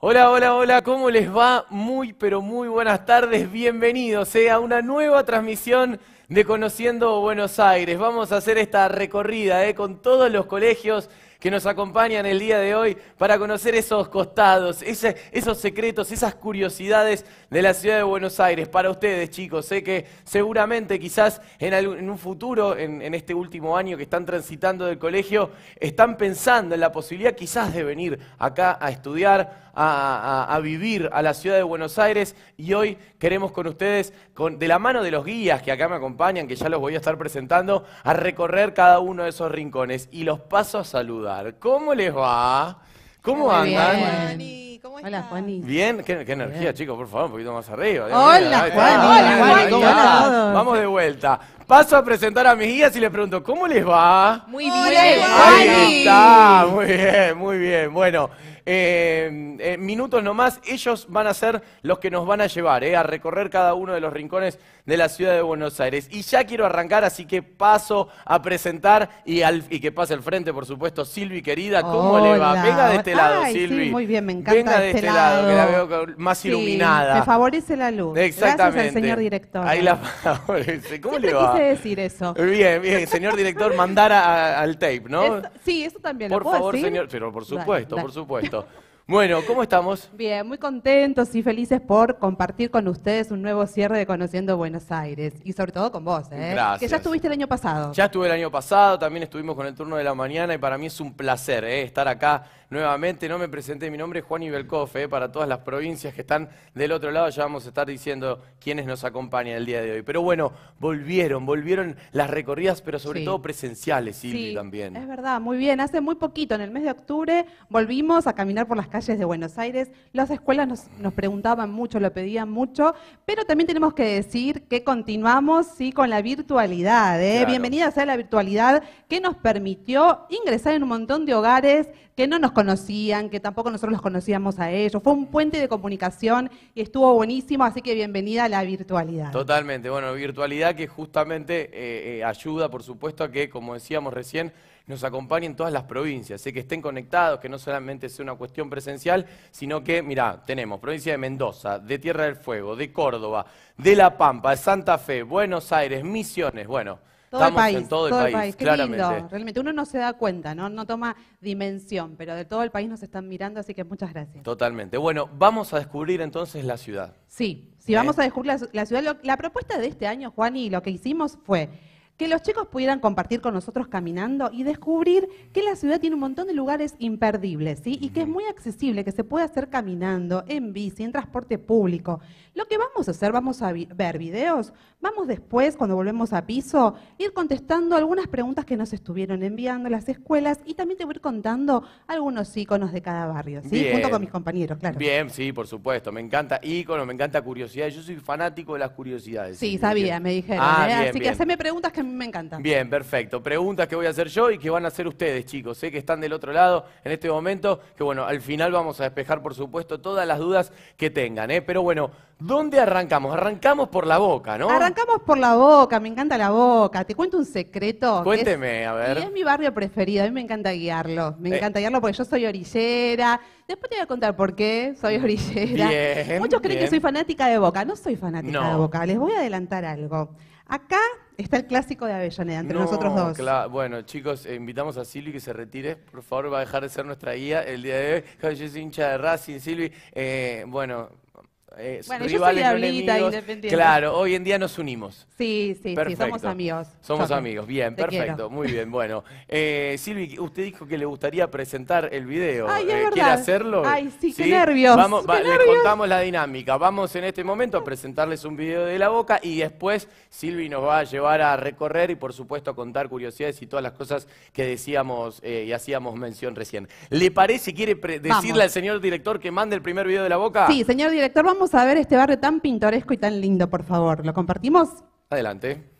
Hola, hola, hola, ¿cómo les va? Muy, pero muy buenas tardes, bienvenidos eh, a una nueva transmisión de Conociendo Buenos Aires. Vamos a hacer esta recorrida eh, con todos los colegios que nos acompañan el día de hoy para conocer esos costados, esos secretos, esas curiosidades de la ciudad de Buenos Aires. Para ustedes, chicos, sé que seguramente quizás en, un futuro, en, en, este último año que están transitando del colegio, están pensando en la posibilidad quizás de venir acá a estudiar a, vivir a la ciudad de Buenos Aires y hoy queremos con ustedes, con, de la mano de los guías que acá me acompañan, que ya los voy a estar presentando, a recorrer cada uno de esos rincones y los paso a saludar. ¿Cómo les va? ¿Cómo andan? Bien. ¿Cómo Hola, Juani. Bien, qué, energía, chicos, por favor, un poquito más arriba. Hola, Vamos de vuelta. Paso a presentar a mis guías y les pregunto, ¿cómo les va? Muy bien. Ahí está, muy bien, muy bien. Bueno, eh, eh, minutos nomás, ellos van a ser los que nos van a llevar eh, a recorrer cada uno de los rincones de la ciudad de Buenos Aires. Y ya quiero arrancar, así que paso a presentar y, que pase al frente, por supuesto, Silvi querida, ¿cómo le va? Venga de este lado, Silvi. Sí, muy bien, me encanta. Venga de este, este lado, que la veo más iluminada. Me favorece la luz. Exactamente. Gracias señor director. Ahí la favorece. ¿Cómo le va? Ah. decir eso. Bien, bien. Señor director, mandar al tape, ¿no? sí, eso también. Por ¿lo favor, señor. Pero por supuesto, por supuesto. Bueno, ¿cómo estamos? Bien, muy contentos y felices por compartir con ustedes un nuevo cierre de Conociendo Buenos Aires. Y sobre todo con vos, ¿eh? Que ya estuviste el año pasado. Ya estuve el año pasado, también estuvimos con el turno de la mañana y para mí es un placer ¿eh? estar acá nuevamente. No me presenté, mi nombre es Juan Ibelcoff, ¿eh? para todas las provincias que están del otro lado ya vamos a estar diciendo quiénes nos acompañan el día de hoy. Pero bueno, volvieron, volvieron las recorridas, pero sobre todo presenciales, sí, también. es verdad, muy bien. Hace muy poquito, en el mes de octubre, volvimos a caminar por las calles de Buenos Aires. Las escuelas nos, preguntaban mucho, lo pedían mucho, pero también tenemos que decir que continuamos sí, con la virtualidad. ¿eh? Bienvenida sea la virtualidad que nos permitió ingresar en un montón de hogares que no nos conocían, que tampoco nosotros los conocíamos a ellos. Fue un puente de comunicación y estuvo buenísimo, así que bienvenida a la virtualidad. Totalmente, bueno, virtualidad que justamente eh, eh, ayuda, por supuesto, a que, como decíamos recién, nos acompañen en todas las provincias, sé que estén conectados, que no solamente sea una cuestión presencial, sino que, mira, tenemos provincia de Mendoza, de Tierra del Fuego, de Córdoba, de La Pampa, de Santa Fe, Buenos Aires, Misiones, bueno. Todo Estamos en todo el país, claramente. Realmente uno no se da cuenta, ¿no? toma dimensión, pero de todo el país nos están mirando, así que muchas gracias. Totalmente. Bueno, vamos a descubrir entonces la ciudad. Sí, sí, ¿Eh? vamos a descubrir la, ciudad. la propuesta de este año, Juan, y lo que hicimos fue que los chicos pudieran compartir con nosotros caminando y descubrir que la ciudad tiene un montón de lugares imperdibles, ¿sí? Y que es muy accesible, que se puede hacer caminando, en bici, en transporte público. Lo que vamos a hacer, vamos a ver videos, vamos después, cuando volvemos a piso, ir contestando algunas preguntas que nos estuvieron enviando las escuelas y también te voy a ir contando algunos íconos de cada barrio, ¿sí? Junto con mis compañeros, claro. Bien, sí, por supuesto, me encanta íconos, me encanta curiosidades, yo soy fanático de las curiosidades. Sí, sabía, me dijeron, ah, ¿eh? así que haceme preguntas que me me encanta. Bien, perfecto. Preguntas que voy a hacer yo y que van a hacer ustedes, chicos, Sé que están del otro lado en este momento, que bueno, al final vamos a despejar, por supuesto, todas las dudas que tengan. ¿eh? Pero bueno, ¿dónde arrancamos? Arrancamos por la boca, ¿no? Arrancamos por la boca, me encanta la boca. Te cuento un secreto. Cuénteme, a ver. Y es mi barrio preferido, a mí me encanta guiarlo. Me eh. encanta guiarlo porque yo soy orillera. Después te voy a contar por qué soy mm, orillera. Muchos creen que soy fanática de Boca. No soy fanática de Boca. Les voy a adelantar algo. Acá está el clásico de Avellaneda, entre nosotros dos. Bueno, chicos, eh, invitamos a Silvi que se retire. Por favor, va a dejar de ser nuestra guía el día de hoy. hincha de Racing, Silvi. Eh, bueno, eh, bueno, yo soy Claro, hoy en día nos unimos. Sí, sí, sí, somos amigos. Somos amigos, bien, perfecto, muy bien. Bueno, eh, Silvi, usted dijo que le gustaría presentar el video. Eh, ¿Quiere hacerlo? Ay, sí, qué nervios. Les contamos la dinámica. Vamos en este momento a presentarles un video de la boca y después Silvi nos va a llevar a recorrer y, por supuesto, a contar curiosidades y todas las cosas que decíamos y hacíamos mención recién. ¿Le parece, quiere decirle al señor director que mande el primer video de la boca? Sí, señor director, vamos vamos a ver este barrio tan pintoresco y tan lindo, por favor. ¿Lo compartimos? Adelante.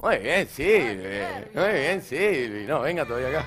Muy bien, sí. muy eh, bien, sí. No, venga todavía acá.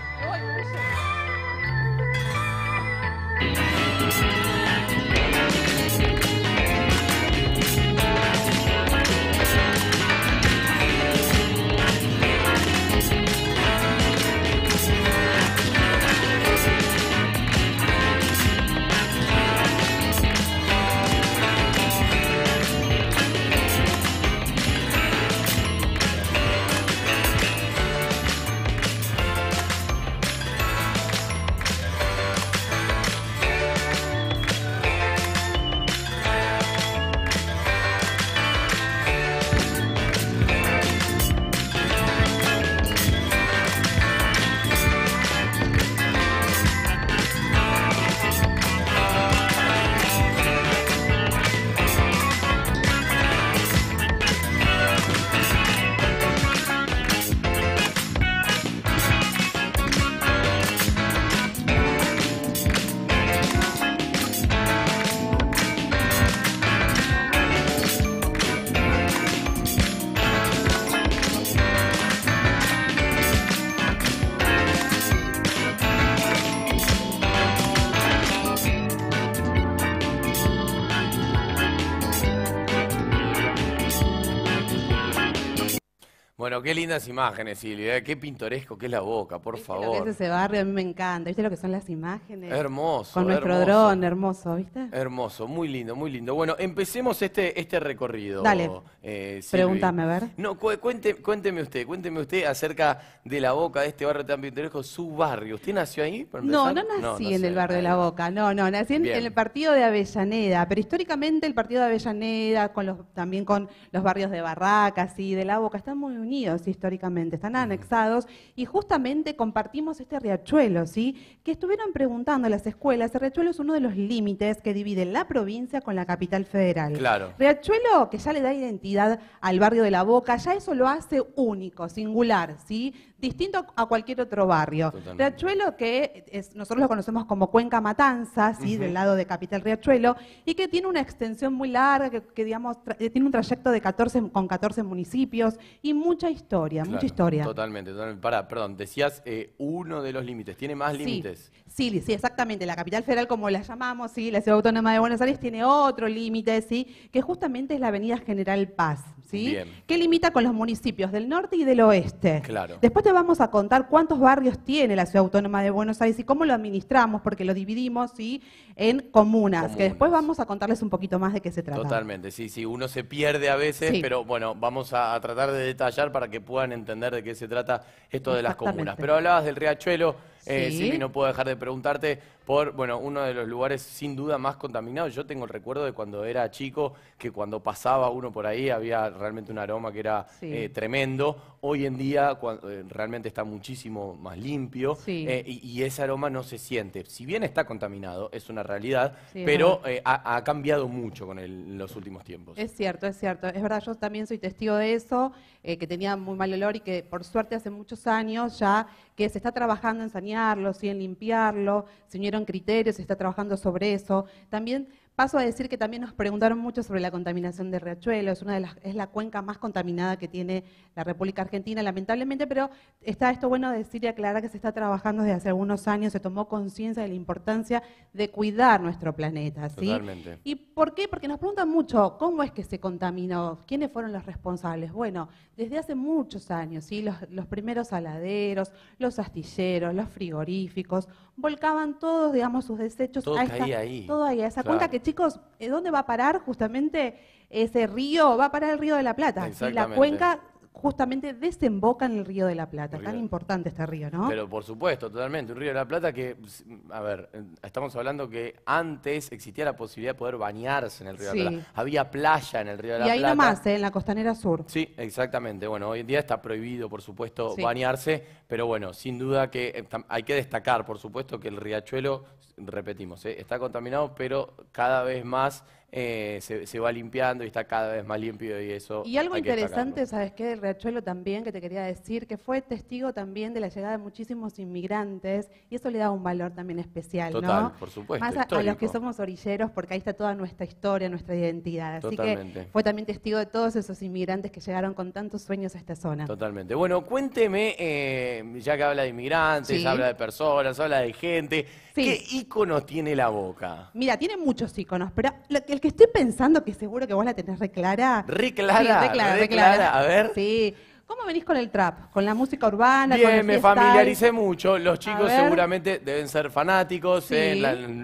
lindas imágenes, Silvia. Eh, qué pintoresco ¡Qué es la boca, por favor. es ese barrio a mí me encanta. ¿Viste lo que son las imágenes? Hermoso. Con nuestro dron, hermoso, ¿viste? Hermoso, muy lindo, muy lindo. Bueno, empecemos este, este recorrido. Dale. Eh, Pregúntame, a ver. No, cuénteme usted, cuénteme usted acerca de la boca de este barrio tan pintoresco, su barrio. ¿Usted nació ahí? No, no nací en el barrio de la Boca, no, no, nací en, el partido de Avellaneda, pero históricamente el partido de Avellaneda, con los, también con los barrios de Barracas y de la Boca, están muy unidos históricamente, están anexados y justamente compartimos este riachuelo, ¿sí? Que estuvieron preguntando a las escuelas, el riachuelo es uno de los límites que divide la provincia con la capital federal. Claro. Riachuelo que ya le da identidad al barrio de La Boca, ya eso lo hace único, singular, ¿sí? distinto a cualquier otro barrio. Riachuelo, que es, nosotros lo conocemos como Cuenca Matanza, ¿sí? del lado de Capital Riachuelo, y que tiene una extensión muy larga, que, digamos, eh, tiene un trayecto de 14, con 14 municipios y mucha historia, mucha historia. Totalmente, totalmente. perdón, decías eh, uno de los límites, ¿tiene más sí. límites? Sí, sí, exactamente. La capital federal, como la llamamos, sí, la ciudad autónoma de Buenos Aires tiene otro límite, sí, que justamente es la Avenida General Paz, sí, que limita con los municipios del norte y del oeste. Claro. Después te vamos a contar cuántos barrios tiene la ciudad autónoma de Buenos Aires y cómo lo administramos, porque lo dividimos, sí, en comunas, que después vamos a contarles un poquito más de qué se trata. Totalmente, sí, sí, uno se pierde a veces, pero bueno, vamos a tratar de detallar para que puedan entender de qué se trata esto de las comunas. Pero hablabas del riachuelo. Eh, no puedo dejar de preguntarte, por, bueno, uno de los lugares sin duda más contaminados. Yo tengo el recuerdo de cuando era chico, que cuando pasaba uno por ahí había realmente un aroma que era eh, tremendo. Hoy en día eh, realmente está muchísimo más limpio eh, y, ese aroma no se siente. Si bien está contaminado, es una realidad, pero ha, cambiado mucho con los últimos tiempos. Es cierto, es cierto. Es verdad, yo también soy testigo de eso, que tenía muy mal olor y que por suerte hace muchos años ya que se está trabajando en sanearlo, en limpiarlo. Se criterios, está trabajando sobre eso. También Paso a decir que también nos preguntaron mucho sobre la contaminación de Riachuelo, es, una de las, es la cuenca más contaminada que tiene la República Argentina, lamentablemente, pero está esto bueno decir y aclarar que se está trabajando desde hace algunos años, se tomó conciencia de la importancia de cuidar nuestro planeta. ¿sí? Totalmente. ¿Y por qué? Porque nos preguntan mucho, ¿cómo es que se contaminó? ¿Quiénes fueron los responsables? Bueno, desde hace muchos años, ¿sí? los, primeros aladeros, los astilleros, los frigoríficos, volcaban todos, digamos, sus desechos. a ahí. ahí, esa cuenca que chicos, ¿eh, ¿dónde va a parar justamente ese río? Va a parar el río de la Plata. Si la cuenca justamente desemboca en el Río de la Plata. Tan importante este río, ¿no? Pero por supuesto, totalmente. Un Río de la Plata que, mm, a ver, eh, estamos hablando que antes existía la posibilidad de poder bañarse en el Río de la Plata. Había playa en el Río de la Plata. Y ahí nomás, eh, en la costanera sur. Sí, exactamente. Bueno, hoy en día está prohibido, por supuesto, bañarse, pero bueno, sin duda que eh, hay que destacar, por supuesto, que el riachuelo, repetimos, está contaminado, pero cada vez más eh, se, va limpiando y está cada vez más limpio y eso. Y algo interesante, ¿sabes qué? El Riachuelo también, que te quería decir, que fue testigo también de la llegada de muchísimos inmigrantes y eso le da un valor también especial, Total, por supuesto. Más a, los que somos orilleros, porque ahí está toda nuestra historia, nuestra identidad. Así que fue también testigo de todos esos inmigrantes que llegaron con tantos sueños a esta zona. Totalmente. Bueno, cuénteme, eh, ya que habla de inmigrantes, habla de personas, habla de gente. ¿Qué icono tiene la boca? Mira, tiene muchos íconos, pero el que estoy pensando, que seguro que vos la tenés reclara. Re reclara, reclara. a ver. Sí. ¿Cómo venís con el trap? ¿Con la música urbana? con Bien, me familiaricé mucho. Los chicos seguramente deben ser fanáticos, eh,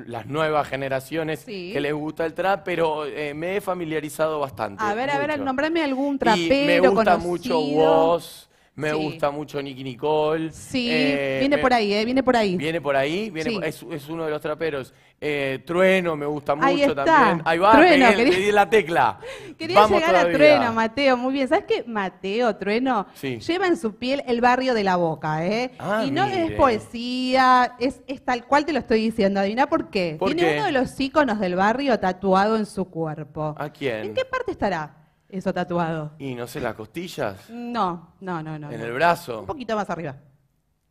las nuevas generaciones que les gusta el trap, pero eh, me he familiarizado bastante. A ver, a ver, nombrame algún Y me gusta mucho vos. Me gusta mucho Nicky Nicole. Sí, eh, viene por ahí, eh, viene por ahí. Viene por ahí, es, es, uno de los traperos. Eh, Trueno me gusta mucho también. Ahí va, Trueno, la tecla. Quería llegar a Trueno, Mateo, muy bien. ¿Sabes qué? Mateo, Trueno, lleva en su piel el barrio de la boca, ¿eh? Ah, y no es poesía, es, tal cual te lo estoy diciendo. Adivina por qué. tiene uno de los íconos del barrio tatuado en su cuerpo. ¿A quién? ¿En qué parte estará? eso tatuado. ¿Y no sé, las costillas? No, no, no, no. ¿En el brazo? Un poquito más arriba.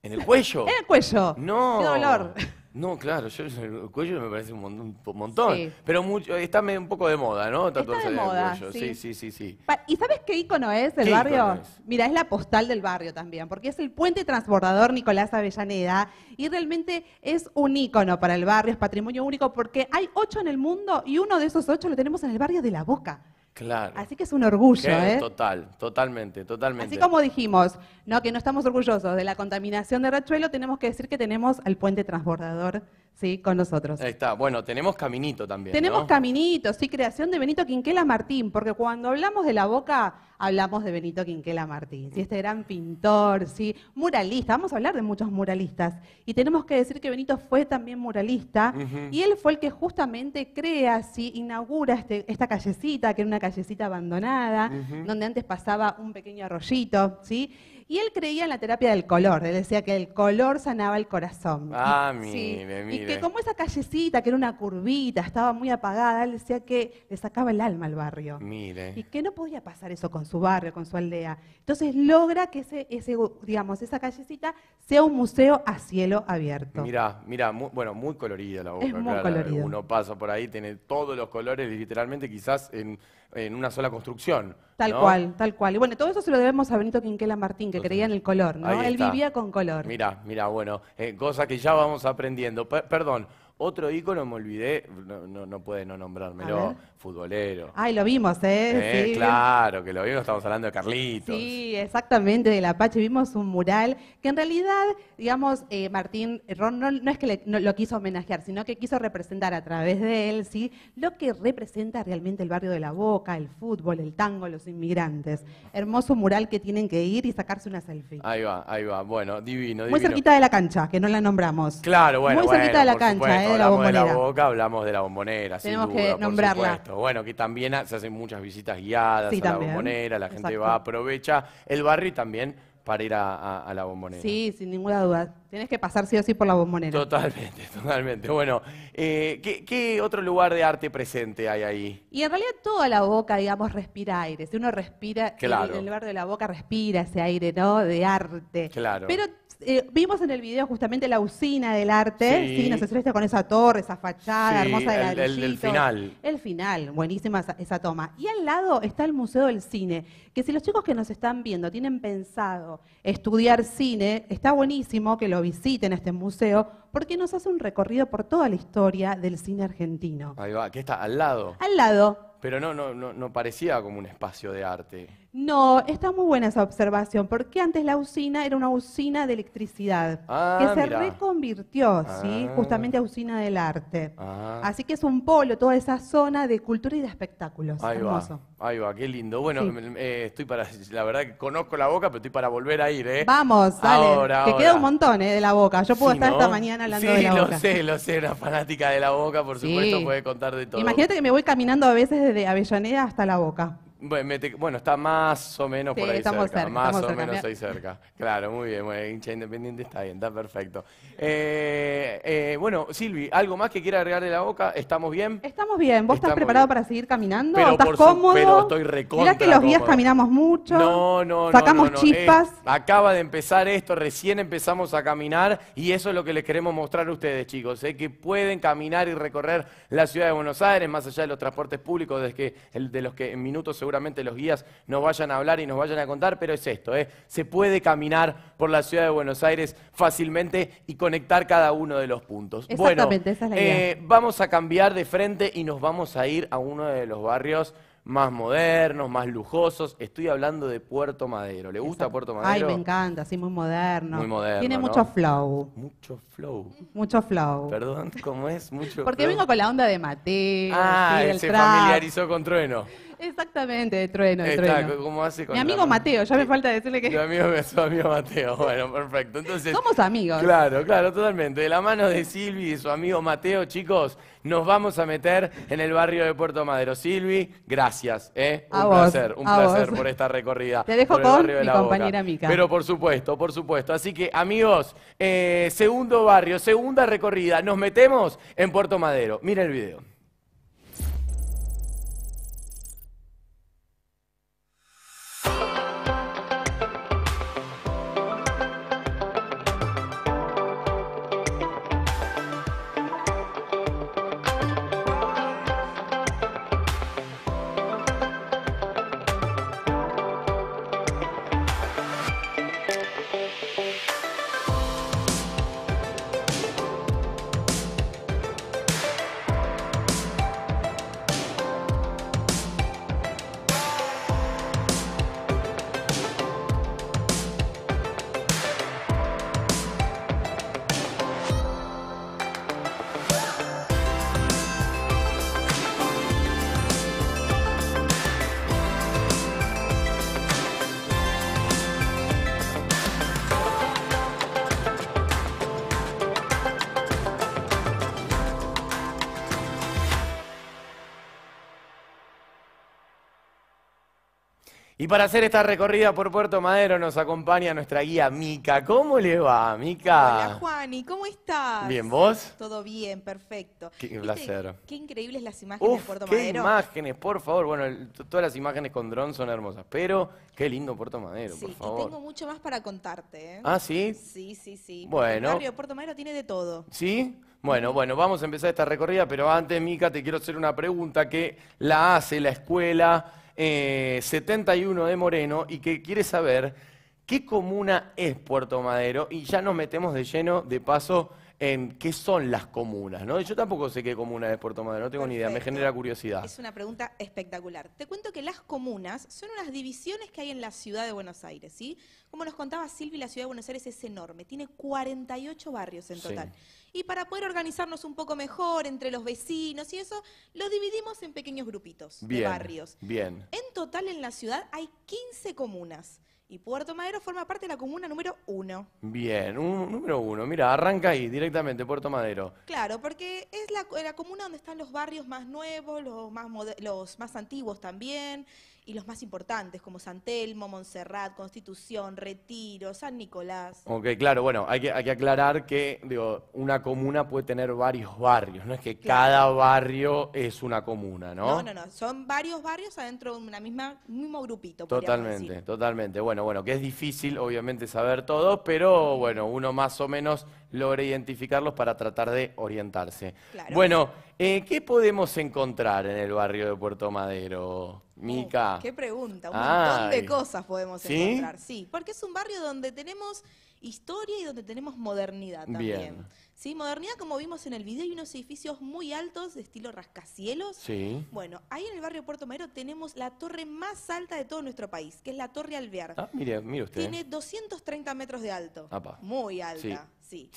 ¿En el cuello? en el cuello. No. Qué dolor. No, claro, yo el cuello me parece un montón. Pero mucho, está un poco de moda, ¿no? Tatuarse está de moda, Sí, sí, sí, sí. ¿Y sabes qué icono es el barrio? Mira, es la postal del barrio también, porque es el puente transbordador Nicolás Avellaneda y realmente es un icono para el barrio, es patrimonio único porque hay ocho en el mundo y uno de esos ocho lo tenemos en el barrio de La Boca. Claro. Así que es un orgullo, ¿eh? Total, totalmente, totalmente. Así como dijimos, no que no estamos orgullosos de la contaminación de Rachuelo, tenemos que decir que tenemos al puente transbordador, sí, con nosotros. Ahí está. Bueno, tenemos Caminito también. Tenemos Caminito, sí, creación de Benito Quinquela Martín, porque cuando hablamos de la boca hablamos de Benito Quinquela Martín, sí, este gran pintor, ¿sí? muralista, vamos a hablar de muchos muralistas, y tenemos que decir que Benito fue también muralista, y él fue el que justamente crea, ¿sí? inaugura este, esta callecita, que era una callecita abandonada, donde antes pasaba un pequeño arroyito, ¿sí? Y él creía en la terapia del color, él decía que el color sanaba el corazón. Ah, mire, mire. Y que como esa callecita, que era una curvita, estaba muy apagada, él decía que le sacaba el alma al barrio. Mire. Y que no podía pasar eso con su barrio, con su aldea. Entonces logra que ese, ese digamos, esa callecita sea un museo a cielo abierto. Mira, mira, bueno, muy colorida la boca. Es muy colorida. Uno pasa por ahí, tiene todos los colores, literalmente quizás en en una sola construcción. Tal cual, tal cual. Y bueno, todo eso se lo debemos a Benito Quinquela Martín, que creía en el color, ¿no? Él vivía con color. Mira, mira, bueno, eh, cosas que ya vamos aprendiendo. perdón, otro ícono me olvidé, no, no, no puede no nombrármelo, futbolero. Ay, lo vimos, ¿eh? eh claro, que lo vimos, estamos hablando de Carlitos. Sí, exactamente, de La Apache. Vimos un mural que en realidad, digamos, eh, Martín Ron no, es que lo quiso homenajear, sino que quiso representar a través de él, ¿sí? Lo que representa realmente el barrio de la Boca, el fútbol, el tango, los inmigrantes. Hermoso mural que tienen que ir y sacarse una selfie. Ahí va, ahí va. Bueno, divino, Muy cerquita de la cancha, que no la nombramos. Claro, bueno, Muy cerquita de la cancha, eh, de la Boca, hablamos de la bombonera, Tenemos sin duda, que nombrarla bueno, que también se hacen muchas visitas guiadas a la bombonera, la gente va, aprovecha el barrio también para ir a, la bombonera. Sí, sin ninguna duda. Tienes que pasar sí o sí por la bombonera. Totalmente, totalmente. Bueno, eh, ¿qué, otro lugar de arte presente hay ahí? Y en realidad toda la boca, digamos, respira aire. Si uno respira, claro. el, lugar de la boca respira ese aire, ¿no? De arte. Claro. Pero eh, vimos en el video justamente la usina del arte, sí, nos con esa torre, esa fachada hermosa de la el, el, final. El final, buenísima esa, toma. Y al lado está el Museo del Cine, que si los chicos que nos están viendo tienen pensado estudiar cine, está buenísimo que lo visiten este museo, porque nos hace un recorrido por toda la historia del cine argentino. Ahí va, que está al lado. Al lado. Pero no, no, no parecía como un espacio de arte. No, está muy buena esa observación, porque antes la usina era una usina de electricidad, ah, que se reconvirtió, ¿sí? Ah. Justamente a usina del arte. Ah. Así que es un polo, toda esa zona de cultura y de espectáculos. Ahí va, qué lindo. Bueno, eh, estoy para, la verdad que conozco la boca, pero estoy para volver a ir, ¿eh? Vamos, dale, que queda un montón, ¿eh? De la boca. Yo puedo estar esta mañana hablando de la boca. Sí, lo sé, lo sé, una fanática de la boca, por supuesto, puede contar de todo. Imagínate que me voy caminando a veces desde Avellaneda hasta la boca. Bueno, está más o menos por ahí cerca, Más o menos ahí cerca. Claro, muy bien. Bueno, hincha independiente está bien, está perfecto. Eh, eh, bueno, Silvi, ¿algo más que quiera agregarle la boca? ¿Estamos bien? Estamos bien. ¿Vos estás preparado para seguir caminando? ¿Estás cómodo? pero estoy recontra. Mirá que los días caminamos mucho. Sacamos chispas. Eh, acaba de empezar esto, recién empezamos a caminar y eso es lo que les queremos mostrar a ustedes, chicos. que pueden caminar y recorrer la ciudad de Buenos Aires, más allá de los transportes públicos, desde que, de los que en minutos seguramente los guías nos vayan a hablar y nos vayan a contar, pero es esto, ¿eh? se puede caminar por la ciudad de Buenos Aires fácilmente y conectar cada uno de los puntos. bueno, eh, vamos a cambiar de frente y nos vamos a ir a uno de los barrios más modernos, más lujosos. Estoy hablando de Puerto Madero. ¿Le gusta Puerto Madero? Ay, me encanta, sí, muy moderno. Muy moderno. Tiene mucho flow. Mucho flow. Mucho flow. Perdón, ¿cómo es? Mucho Porque vengo con la onda de Mateo. Ah, se familiarizó con Trueno. Exactamente, de trueno, de trueno. Mi amigo Mateo, ya me falta decirle que... mi amigo, su amigo Mateo, bueno, perfecto. Entonces, Somos amigos. Claro, claro, totalmente. De la mano de Silvi y su amigo Mateo, chicos, nos vamos a meter en el barrio de Puerto Madero. Silvi, gracias. ¿eh? Un placer, un placer por esta recorrida. Te dejo con mi compañera Mica. Pero por supuesto, por supuesto. Así que, amigos, eh, segundo barrio, segunda recorrida. Nos metemos en Puerto Madero. Mira el video. Y para hacer esta recorrida por Puerto Madero nos acompaña nuestra guía Mica. ¿Cómo le va, Mica? Hola, Juani, ¿cómo estás? Bien, ¿vos? Todo bien, perfecto. Qué placer. Qué increíbles las imágenes de Puerto qué imágenes, por favor. Bueno, todas las imágenes con dron son hermosas, pero qué lindo Puerto Madero, por favor. Sí, tengo mucho más para contarte. ¿eh? ¿Ah, sí? Sí, sí, sí. Bueno. Puerto Madero tiene de todo. ¿Sí? Bueno, bueno, vamos a empezar esta recorrida, pero antes, Mica, te quiero hacer una pregunta que la hace la escuela 71 eh, de Moreno y que quiere saber qué comuna es Puerto Madero y ya nos metemos de lleno de paso en qué son las comunas, ¿no? Yo tampoco sé qué comuna es Puerto Madero, no tengo ni idea, me genera curiosidad. Es una pregunta espectacular. Te cuento que las comunas son unas divisiones que hay en la ciudad de Buenos Aires, ¿sí? Como nos contaba Silvi, la ciudad de Buenos Aires es enorme, tiene 48 barrios en total. Y para poder organizarnos un poco mejor entre los vecinos y eso, lo dividimos en pequeños grupitos de barrios. Bien. En total en la ciudad hay 15 comunas y Puerto Madero forma parte de la comuna número uno. Bien, número uno. Mira, arranca ahí directamente, Puerto Madero. Claro, porque es la, comuna donde están los barrios más nuevos, los más, los más antiguos también y los más importantes, como San Telmo, Montserrat, Constitución, Retiro, San Nicolás. Ok, claro, bueno, hay que, hay que aclarar que digo, una comuna puede tener varios barrios, no es que cada barrio es una comuna, ¿no? No, no, no, son varios barrios adentro de una misma, un mismo grupito. Totalmente, totalmente. Bueno, bueno, que es difícil obviamente saber todo, pero bueno, uno más o menos logre identificarlos para tratar de orientarse. Bueno, eh, ¿qué podemos encontrar en el barrio de Puerto Madero, Mica? Uh, qué pregunta, un montón de cosas podemos encontrar. Sí, porque es un barrio donde tenemos historia y donde tenemos modernidad también. Sí, modernidad como vimos en el video, hay unos edificios muy altos de estilo rascacielos. Sí. Bueno, ahí en el barrio Puerto Madero tenemos la torre más alta de todo nuestro país, que es la Torre Alvear. Ah, mire, mire usted. Tiene 230 metros de alto. Muy alta sí.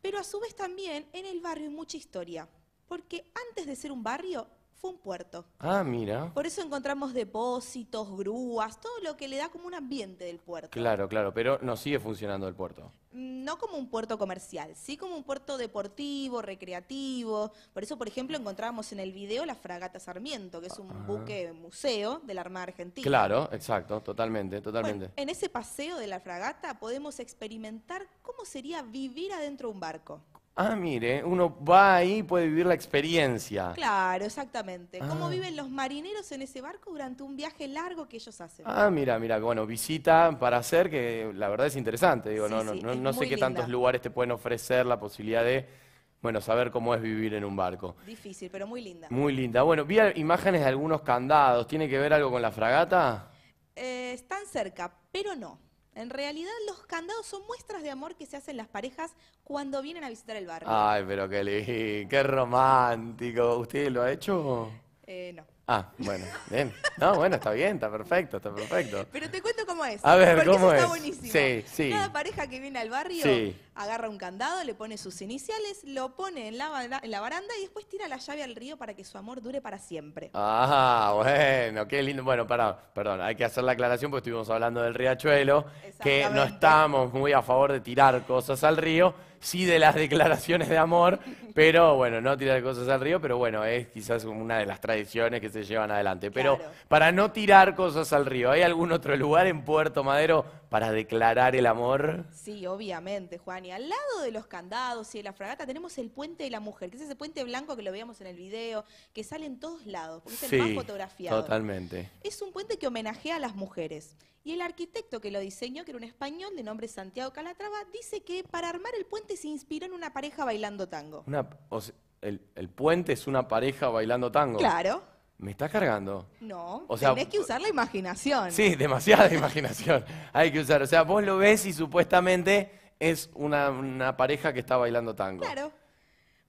Pero a su vez también en el barrio hay mucha historia, porque antes de ser un barrio fue un puerto. Ah, mira. Por eso encontramos depósitos, grúas, todo lo que le da como un ambiente del puerto. Claro, claro, pero no sigue funcionando el puerto. Mm, no como un puerto comercial, sí como un puerto deportivo, recreativo. Por eso, por ejemplo, encontramos en el video la fragata Sarmiento, que es un ah. buque museo de la Armada Argentina. Claro, exacto, totalmente, totalmente. en ese paseo de la fragata podemos experimentar cómo sería vivir adentro de un barco. Ah, mire, uno va ahí y puede vivir la experiencia. Claro, exactamente. ¿Cómo ah. viven los marineros en ese barco durante un viaje largo que ellos hacen? Ah, mira, mira, bueno, visita para hacer, que la verdad es interesante. Digo, no, no, no sé qué tantos lugares te pueden ofrecer la posibilidad de, bueno, saber cómo es vivir en un barco. Difícil, pero muy linda. Muy linda. Bueno, vi imágenes de algunos candados. ¿Tiene que ver algo con la fragata? Eh, están cerca, pero no. En realidad, los candados son muestras de amor que se hacen las parejas cuando vienen a visitar el barrio. Ay, pero qué lindo, qué romántico. ¿Usted lo ha hecho? Eh, no. Ah, bueno, bien. No, bueno, está bien, está perfecto, está perfecto. Pero te cuento cómo es. A ver, porque ¿cómo es? está buenísimo. Sí, sí. Cada pareja que viene al barrio sí agarra un candado, le pone sus iniciales, lo pone en la, en la baranda y después tira la llave al río para que su amor dure para siempre. Ah, bueno, qué lindo. Bueno, para, perdón, hay que hacer la aclaración porque estuvimos hablando del riachuelo, que no estamos muy a favor de tirar cosas al río, sí de las declaraciones de amor, pero bueno, no tirar cosas al río, pero bueno, es quizás una de las tradiciones que se llevan adelante. Pero para no tirar cosas al río, ¿hay algún otro lugar en Puerto Madero para declarar el amor? Sí, obviamente, Juan. Y al lado de los candados y de la fragata tenemos el puente de la mujer, que es ese puente blanco que lo veíamos en el video, que sale en todos lados, porque es el más fotografiado. Totalmente. Es un puente que homenajea a las mujeres. Y el arquitecto que lo diseñó, que era un español de nombre Santiago Calatrava, dice que para armar el puente se inspiró en una pareja bailando tango. el, puente es una pareja bailando tango. Claro. ¿Me estás cargando? No, o sea, tenés que usar la imaginación. Sí, demasiada imaginación hay que usar. O sea, vos lo ves y supuestamente es una, pareja que está bailando tango. Claro.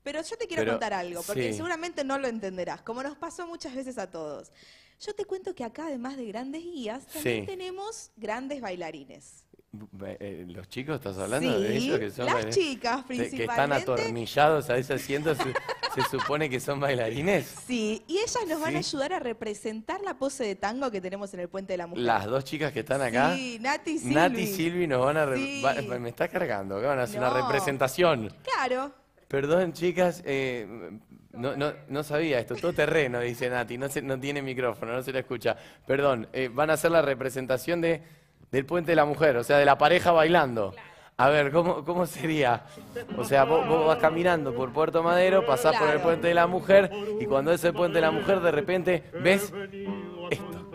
Pero yo te quiero contar algo, porque seguramente no lo entenderás, como nos pasó muchas veces a todos. Yo te cuento que acá, además de grandes guías, también tenemos grandes bailarines. Eh, eh, Los chicos, estás hablando de ellos que son las chicas principalmente. Que están atornillados a ese asiento, se, supone que son bailarines. Sí, y ellas nos van a ayudar a representar la pose de tango que tenemos en el Puente de la Mujer. Las dos chicas que están acá. Sí, Nati y Silvi. Nati y Silvi nos van a... me está cargando, van a hacer una representación. Claro. Perdón, chicas, eh, no, no, no, sabía esto. Todo terreno, dice Nati, no, se, no tiene micrófono, no se la escucha. Perdón, van a hacer la representación de... Del puente de la mujer, o sea, de la pareja bailando. A ver, ¿cómo, cómo sería? O sea, vos, vas caminando por Puerto Madero, pasás por el puente de la mujer y cuando es el puente de la mujer de repente ves esto.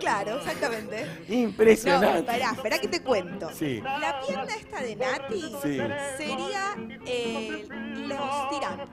Claro, exactamente. Impresionante. No, esperá, esperá que te cuento. La pierna esta de Nati sería eh,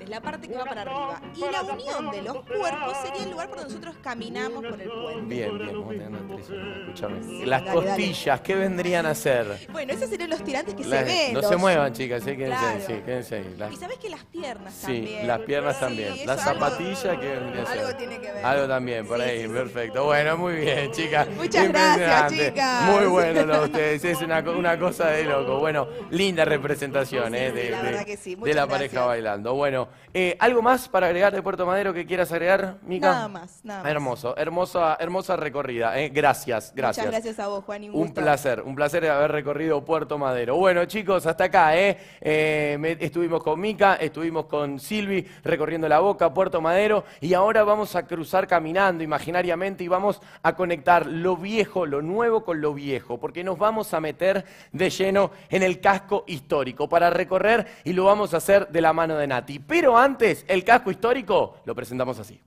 la parte que va para arriba. Y la unión de los cuerpos sería el lugar por donde nosotros caminamos por el puente. Bien, bien, bien, escúchame. Las costillas, ¿qué vendrían a ser? Bueno, esos serían los tirantes que se ven. No se muevan, chicas, quédense, sí, quédense ahí. Y sabes que las piernas sí, también. Sí, las piernas también. la las zapatillas, ¿qué vendrían a ser? Algo tiene que ver. Algo también, por ahí, perfecto. Bueno, muy bien, chicas. Muchas gracias, chicas. Muy bueno lo ustedes, es una, una cosa de loco. Bueno, linda representación, ¿eh? De, de la pareja bailando. Bueno. Eh, ¿algo más para agregar de Puerto Madero que quieras agregar, Mica? Nada más, nada más. Hermoso, hermosa, hermosa recorrida. Gracias, eh. gracias. Muchas gracias a vos, Juan. Un, un placer, un placer haber recorrido Puerto Madero. Bueno, chicos, hasta acá. Eh. eh estuvimos con Mica, estuvimos con Silvi recorriendo la boca, Puerto Madero, y ahora vamos a cruzar caminando imaginariamente y vamos a conectar lo viejo, lo nuevo con lo viejo, porque nos vamos a meter de lleno en el casco histórico para recorrer y lo vamos a hacer de la mano de Nati. Pero antes, el casco histórico lo presentamos así.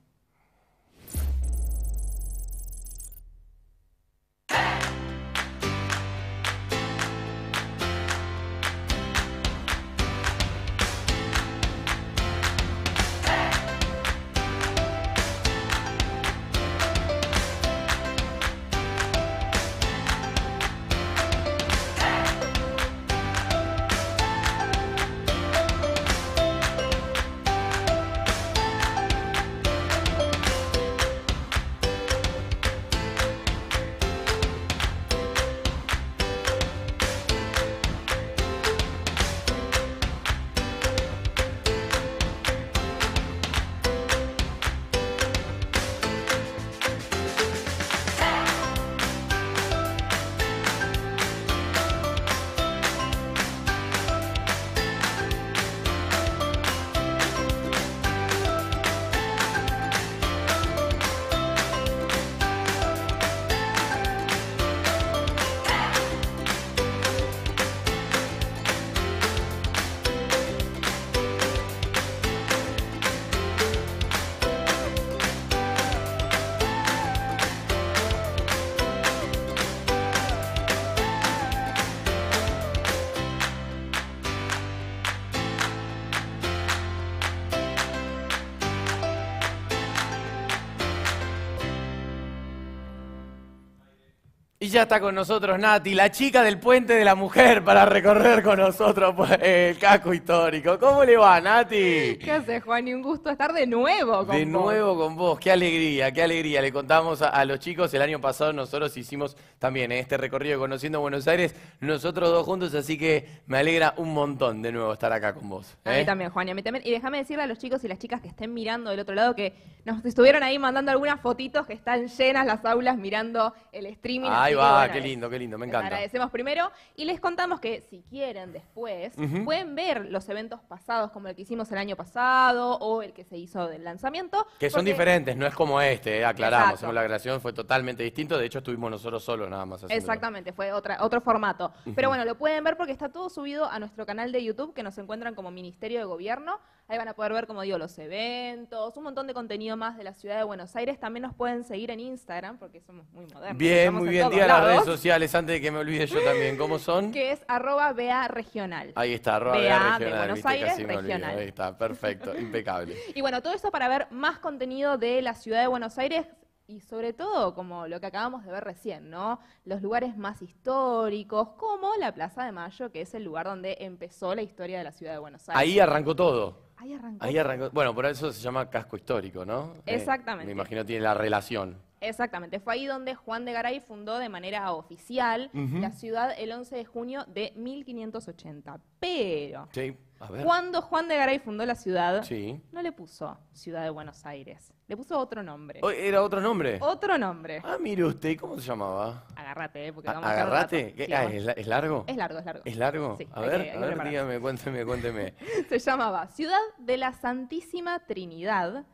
ya está con nosotros Nati, la chica del puente de la mujer para recorrer con nosotros pues, el casco histórico. ¿Cómo le va, Nati? ¿Qué haces, Juan? un gusto estar de nuevo con de vos. De nuevo con vos, qué alegría, qué alegría. Le contamos a, los chicos, el año pasado nosotros hicimos también eh, este recorrido conociendo Buenos Aires, nosotros dos juntos, así que me alegra un montón de nuevo estar acá con vos. A mí eh. también, Juan, a mí también. Y déjame decirle a los chicos y las chicas que estén mirando del otro lado que nos estuvieron ahí mandando algunas fotitos que están llenas las aulas mirando el streaming. Ahí va ¡Ah, qué lindo, qué lindo, me encanta. Les agradecemos primero y les contamos que si quieren después, pueden ver los eventos pasados como el que hicimos el año pasado o el que se hizo del lanzamiento. Que son diferentes, no es como este, eh, aclaramos. La creación fue totalmente distinto, de hecho estuvimos nosotros solos nada más. Exactamente, fue otra, otro formato. Pero bueno, lo pueden ver porque está todo subido a nuestro canal de YouTube que nos encuentran como Ministerio de Gobierno. Ahí van a poder ver, como digo, los eventos, un montón de contenido más de la ciudad de Buenos Aires. También nos pueden seguir en Instagram porque somos muy modernos. Bien, muy bien. Día las redes sociales antes de que me olvide yo también. ¿Cómo son? Que es arroba BA regional. Ahí está, arroba BA, regional. De Buenos Aires regional. Ahí está, perfecto, impecable. Y bueno, todo esto para ver más contenido de la ciudad de Buenos Aires y sobre todo como lo que acabamos de ver recién, ¿no? Los lugares más históricos, como la Plaza de Mayo, que es el lugar donde empezó la historia de la ciudad de Buenos Aires. Ahí arrancó todo. Ahí arrancó. Bueno, por eso se llama casco histórico, ¿no? Eh, Exactamente. me imagino tiene la relación. Exactamente. Fue ahí donde Juan de Garay fundó de manera oficial la ciudad el 11 de junio de 1580. Pero sí, cuando Juan de Garay fundó la ciudad, sí. no le puso Ciudad de Buenos Aires. Le puso otro nombre. Oh, ¿Era otro nombre? Otro nombre. Ah, mire usted, ¿cómo se llamaba? Agárrate, eh, porque vamos a ¿Agarrate? Ah, ¿es, largo? Es largo, es largo. ¿Es largo? Sí, a ver, a ver dígame, cuénteme, cuénteme. se llamaba Ciudad de la Santísima Trinidad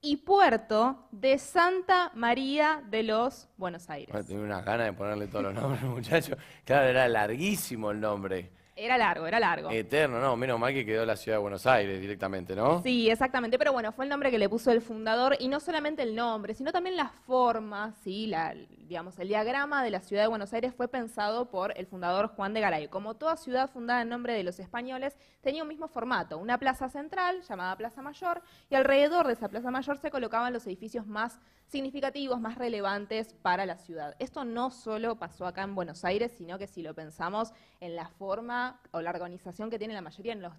y puerto de Santa María de los Buenos Aires. Bueno, tenía unas ganas de ponerle todos los nombres, muchachos. Claro, era larguísimo el nombre. Era largo, era largo. Eterno, no, menos mal que quedó la ciudad de Buenos Aires directamente, ¿no? Sí, exactamente, pero bueno, fue el nombre que le puso el fundador y no solamente el nombre, sino también la forma, sí, la, digamos, el diagrama de la ciudad de Buenos Aires fue pensado por el fundador Juan de Garay. Como toda ciudad fundada en nombre de los españoles, tenía un mismo formato, una plaza central llamada Plaza Mayor y alrededor de esa Plaza Mayor se colocaban los edificios más significativos, más relevantes para la ciudad. Esto no solo pasó acá en Buenos Aires, sino que si lo pensamos en la forma o la organización que tiene la mayoría en los,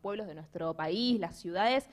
pueblos de nuestro país, las ciudades,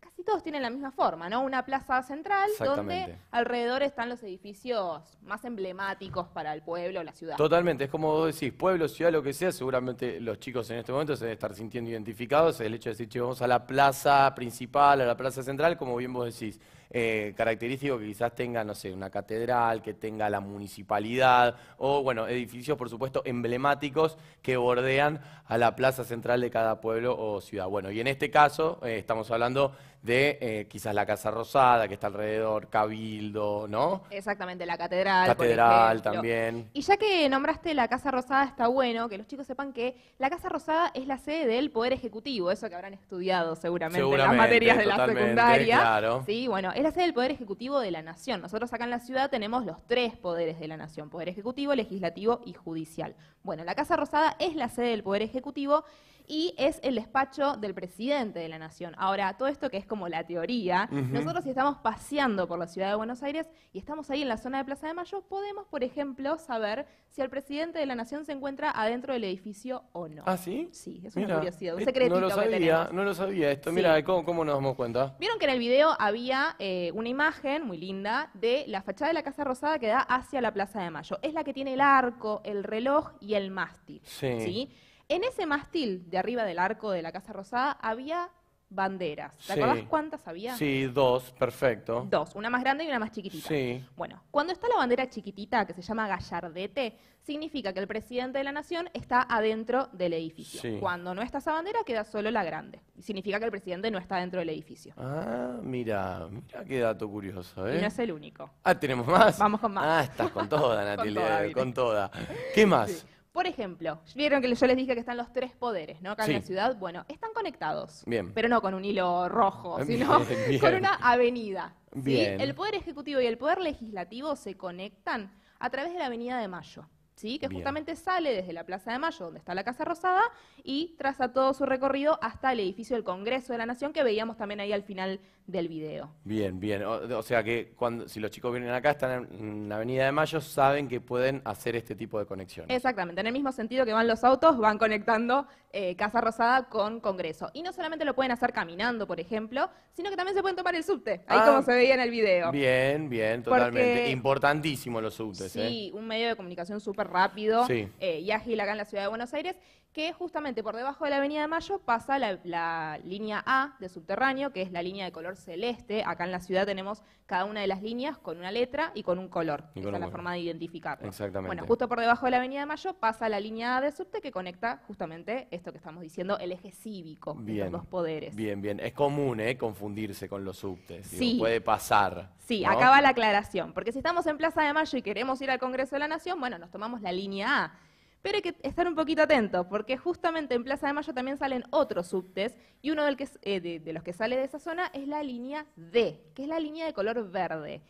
casi todos tienen la misma forma, ¿no? Una plaza central donde alrededor están los edificios más emblemáticos para el pueblo, la ciudad. Totalmente, es como vos decís, pueblo, ciudad, lo que sea, seguramente los chicos en este momento se deben estar sintiendo identificados, el hecho de decir, che, vamos a la plaza principal, a la plaza central, como bien vos decís. Eh, característico que quizás tenga, no sé, una catedral, que tenga la municipalidad, o bueno, edificios por supuesto emblemáticos que bordean a la plaza central de cada pueblo o ciudad. Bueno, y en este caso eh, estamos hablando de eh, quizás la Casa Rosada, que está alrededor, Cabildo, ¿no? Exactamente, la Catedral. Catedral también. Y ya que nombraste la Casa Rosada, está bueno que los chicos sepan que la Casa Rosada es la sede del Poder Ejecutivo, eso que habrán estudiado seguramente, en las materias de la secundaria. Claro. Sí, bueno, es la sede del Poder Ejecutivo de la Nación. Nosotros acá en la ciudad tenemos los tres poderes de la Nación, Poder Ejecutivo, Legislativo y Judicial. Bueno, la Casa Rosada es la sede del Poder Ejecutivo y es el despacho del presidente de la Nación. Ahora, todo esto que es como la teoría, nosotros si estamos paseando por la ciudad de Buenos Aires y estamos ahí en la zona de Plaza de Mayo, podemos, por ejemplo, saber si el presidente de la Nación se encuentra adentro del edificio o no. ¿Ah, sí? Sí, es una curiosidad, un eh, secretito no lo sabía, No lo sabía esto. Mira, ¿cómo, nos damos cuenta? Vieron que en el video había eh, una imagen muy linda de la fachada de la Casa Rosada que da hacia la Plaza de Mayo. Es la que tiene el arco, el reloj y el mástil. Sí. ¿sí? En ese mástil de arriba del arco de la Casa Rosada había banderas. ¿Te acordás cuántas había? Sí, dos, perfecto. Dos, una más grande y una más chiquitita. Sí. Bueno, cuando está la bandera chiquitita, que se llama gallardete, significa que el presidente de la nación está adentro del edificio. Cuando no está esa bandera, queda solo la grande. Significa que el presidente no está dentro del edificio. Ah, mira, mira qué dato curioso, ¿eh? Y no es el único. Ah, ¿tenemos más? Vamos con más. Ah, estás con toda, Natalia, con, toda. ¿Qué más? Por ejemplo, vieron que yo les dije que están los tres poderes, ¿no? Acá en la ciudad, bueno, están conectados. Pero no con un hilo rojo, sino con una avenida. ¿sí? El poder ejecutivo y el poder legislativo se conectan a través de la avenida de Mayo. ¿sí? que justamente sale desde la Plaza de Mayo, donde está la Casa Rosada, y traza todo su recorrido hasta el edificio del Congreso de la Nación, que veíamos también ahí al final del video. Bien, bien. O, sea que cuando, si los chicos vienen acá, están en la Avenida de Mayo, saben que pueden hacer este tipo de conexiones. Exactamente. En el mismo sentido que van los autos, van conectando eh, Casa Rosada con Congreso. Y no solamente lo pueden hacer caminando, por ejemplo, sino que también se pueden tomar el subte, ahí ah, como se veía en el video. Bien, bien, totalmente. Importantísimo los subtes. Sí, ¿eh? un medio de comunicación súper rápido eh, y ágil acá en la ciudad de Buenos Aires que justamente por debajo de la Avenida de Mayo pasa la, línea A de subterráneo, que es la línea de color celeste. Acá en la ciudad tenemos cada una de las líneas con una letra y con un color. Esa es la forma de identificarlo. Exactamente. Bueno, justo por debajo de la Avenida de Mayo pasa la línea A de subte que conecta justamente esto que estamos diciendo, el eje cívico, de los poderes. Bien, bien. Es común ¿eh? confundirse con los subtes. Sí. puede pasar. Sí, acá va la aclaración. Porque si estamos en Plaza de Mayo y queremos ir al Congreso de la Nación, bueno, nos tomamos la línea A pero hay que estar un poquito atentos, porque justamente en Plaza de Mayo también salen otros subtes, y uno del que, eh, de los que sale de esa zona es la línea D, que es la línea de color verde.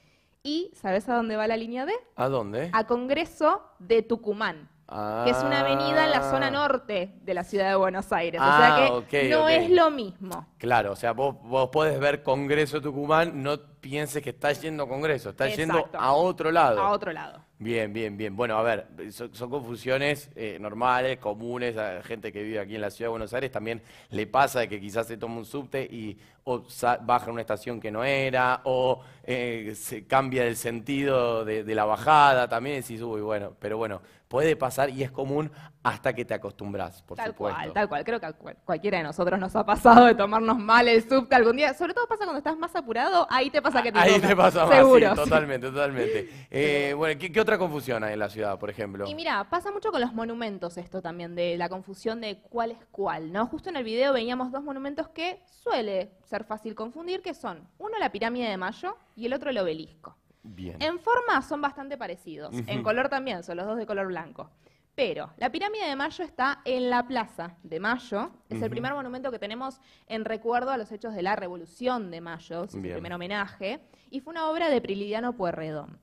¿Y sabes a dónde va la línea D? ¿A dónde? A Congreso de Tucumán. Ah. que es una avenida en la zona norte de la ciudad de Buenos Aires. o sea ah, que no es lo mismo. Claro, o sea, vos, vos podés ver Congreso Tucumán, no pienses que está yendo a Congreso, está yendo a otro lado. A otro lado. Bien, bien, bien. Bueno, a ver, son, confusiones eh, normales, comunes, a gente que vive aquí en la ciudad de Buenos Aires también le pasa que quizás se toma un subte y baja en una estación que no era, o eh, se cambia el sentido de, la bajada, también decís, uy, bueno, pero bueno, puede pasar y es común hasta que te acostumbras, por supuesto. Tal cual, tal cual. Creo que cualquiera de nosotros nos ha pasado de tomarnos mal el subte algún día. Sobre todo pasa cuando estás más apurado, ahí te pasa ah, que te Ahí te pasa más, Seguro, totalmente, totalmente. Eh, bueno, ¿qué, otra confusión hay en la ciudad, por ejemplo? Y mira, pasa mucho con los monumentos esto también, de la confusión de cuál es cuál, ¿no? Justo en el video veníamos dos monumentos que suele ser fácil confundir, que son uno la pirámide de Mayo y el otro el obelisco. En forma son bastante parecidos. En color también, son los dos de color blanco. Pero la pirámide de Mayo está en la Plaza de Mayo. Es el primer monumento que tenemos en recuerdo a los hechos de la Revolución de Mayo, es el primer homenaje. Y fue una obra de Prilidiano Puerredón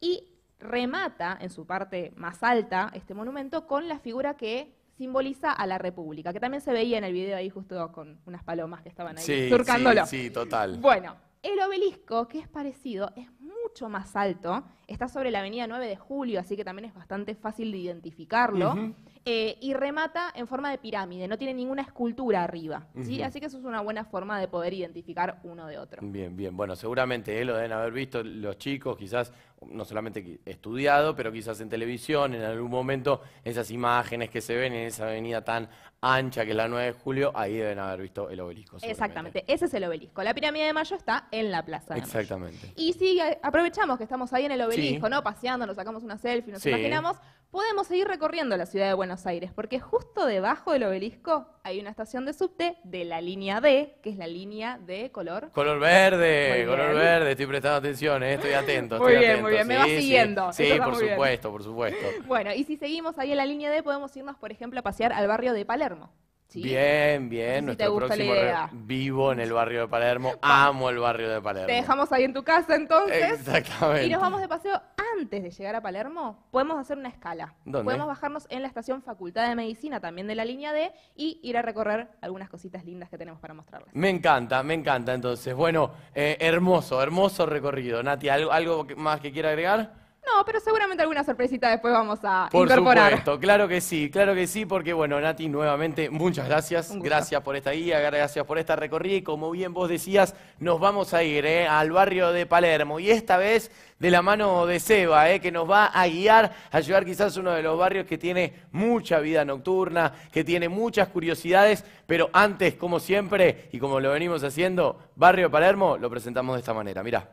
Y remata en su parte más alta este monumento con la figura que simboliza a la República, que también se veía en el video ahí justo con unas palomas que estaban ahí sí, surcándolo. Sí, sí, total. Bueno, el obelisco, que es parecido, es mucho más alto. Está sobre la avenida 9 de Julio, así que también es bastante fácil de identificarlo. Eh, y remata en forma de pirámide, no tiene ninguna escultura arriba. Así que eso es una buena forma de poder identificar uno de otro. Bien, bien. Bueno, seguramente eh, lo deben haber visto los chicos, quizás no solamente estudiado, pero quizás en televisión, en algún momento, esas imágenes que se ven en esa avenida tan ancha que es la 9 de julio, ahí deben haber visto el obelisco. Exactamente, ese es el obelisco. La pirámide de Mayo está en la plaza. Exactamente. Y si aprovechamos que estamos ahí en el obelisco, ¿no? Paseando, nos sacamos una selfie, nos imaginamos, podemos seguir recorriendo la ciudad de Buenos Aires, porque justo debajo del obelisco hay una estación de subte de la línea D, que es la línea de color... Color verde, color verde, estoy prestando atención, eh, estoy atento. Muy bien, muy bien, me sí, vas siguiendo. Sí, por supuesto, por supuesto. Bueno, y si seguimos ahí en la línea D, podemos irnos, por ejemplo, a pasear al barrio de Palermo. Sí. Bien, bien. Nuestro próximo vivo en el barrio de Palermo. Amo el barrio de Palermo. Te dejamos ahí en tu casa entonces. Exactamente. Y nos vamos de paseo antes de llegar a Palermo, podemos hacer una escala. Podemos bajarnos en la estación Facultad de Medicina, también de la línea D, y ir a recorrer algunas cositas lindas que tenemos para mostrarles. Me encanta, me encanta. Entonces, bueno, eh, hermoso, hermoso recorrido. Nati, ¿algo, ¿algo más que quiera agregar? No, pero seguramente alguna sorpresita después vamos a incorporar. Por supuesto, claro que sí, claro que sí, porque bueno, Nati, nuevamente, muchas gracias. Gracias por esta guía, gracias por esta recorrida. Y como bien vos decías, nos vamos a ir ¿eh? al barrio de Palermo. Y esta vez de la mano de Seba, ¿eh? que nos va a guiar a llevar quizás uno de los barrios que tiene mucha vida nocturna, que tiene muchas curiosidades. Pero antes, como siempre, y como lo venimos haciendo, Barrio de Palermo lo presentamos de esta manera. Mira.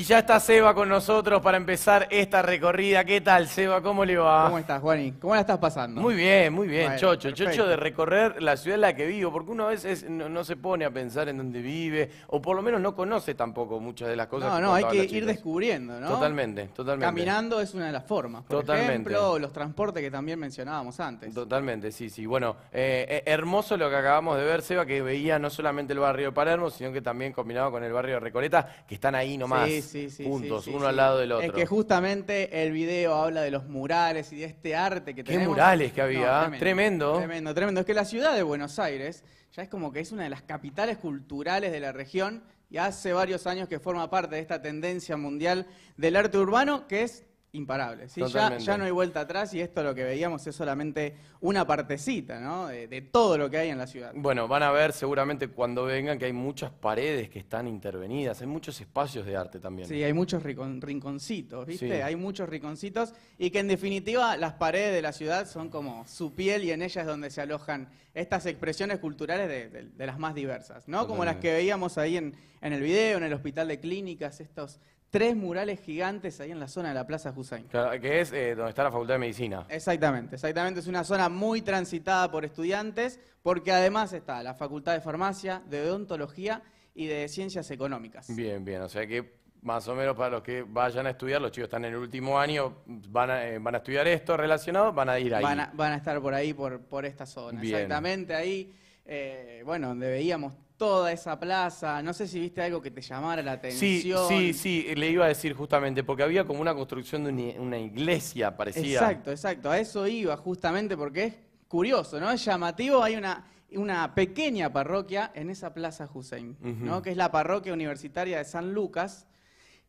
Y ya está Seba con nosotros para empezar esta recorrida. ¿Qué tal, Seba? ¿Cómo le va? ¿Cómo estás, Juani? ¿Cómo la estás pasando? Muy bien, muy bien, Chocho. Chocho de recorrer la ciudad en la que vivo, porque uno a veces no, se pone a pensar en dónde vive, o por lo menos no conoce tampoco muchas de las cosas. No, no, hay que ir descubriendo, ¿no? Totalmente, totalmente. Caminando es una de las formas. Por ejemplo, los transportes que también mencionábamos antes. Totalmente, sí, sí. Bueno, eh, eh, hermoso lo que acabamos de ver, Seba, que veía no solamente el barrio de Palermo, sino que también combinado con el barrio de Recoleta, que están ahí nomás. Sí, sí, sí, juntos, uno al lado del otro. Es que justamente el video habla de los murales y de este arte que tenemos. Qué murales que había, ¿ah? tremendo. Tremendo, tremendo. Es que la ciudad de Buenos Aires ya es como que es una de las capitales culturales de la región y hace varios años que forma parte de esta tendencia mundial del arte urbano que es imparable. Ya, no hay vuelta atrás y esto lo que veíamos es solamente una partecita ¿no? de, todo lo que hay en la ciudad. Bueno, van a ver seguramente cuando vengan que hay muchas paredes que están intervenidas, hay muchos espacios de arte también. Sí, hay muchos rinconcitos, ¿viste? Hay muchos rinconcitos y que en definitiva las paredes de la ciudad son como su piel y en ellas es donde se alojan estas expresiones culturales de, las más diversas, ¿no? Como las que veíamos ahí en, en el video, en el hospital de clínicas, estos tres murales gigantes ahí en la zona de la Plaza Hussein. que es eh, donde está la Facultad de Medicina. Exactamente, exactamente. Es una zona muy transitada por estudiantes, porque además está la Facultad de Farmacia, de Odontología y de Ciencias Económicas. Bien, bien. O sea que más o menos para los que vayan a estudiar, los chicos están en el último año, van a, eh, estudiar esto relacionado, van a ir ahí. Van a, estar por ahí, por, por esta zona. Exactamente ahí, eh, bueno, donde veíamos toda esa plaza. No sé si viste algo que te llamara la atención. Sí, sí, sí, le iba a decir justamente, porque había como una construcción de una iglesia parecía. Exacto, exacto, a eso iba justamente porque es curioso, ¿no? Es llamativo, hay una, una pequeña parroquia en esa plaza Hussein, ¿no? Que es la parroquia universitaria de San Lucas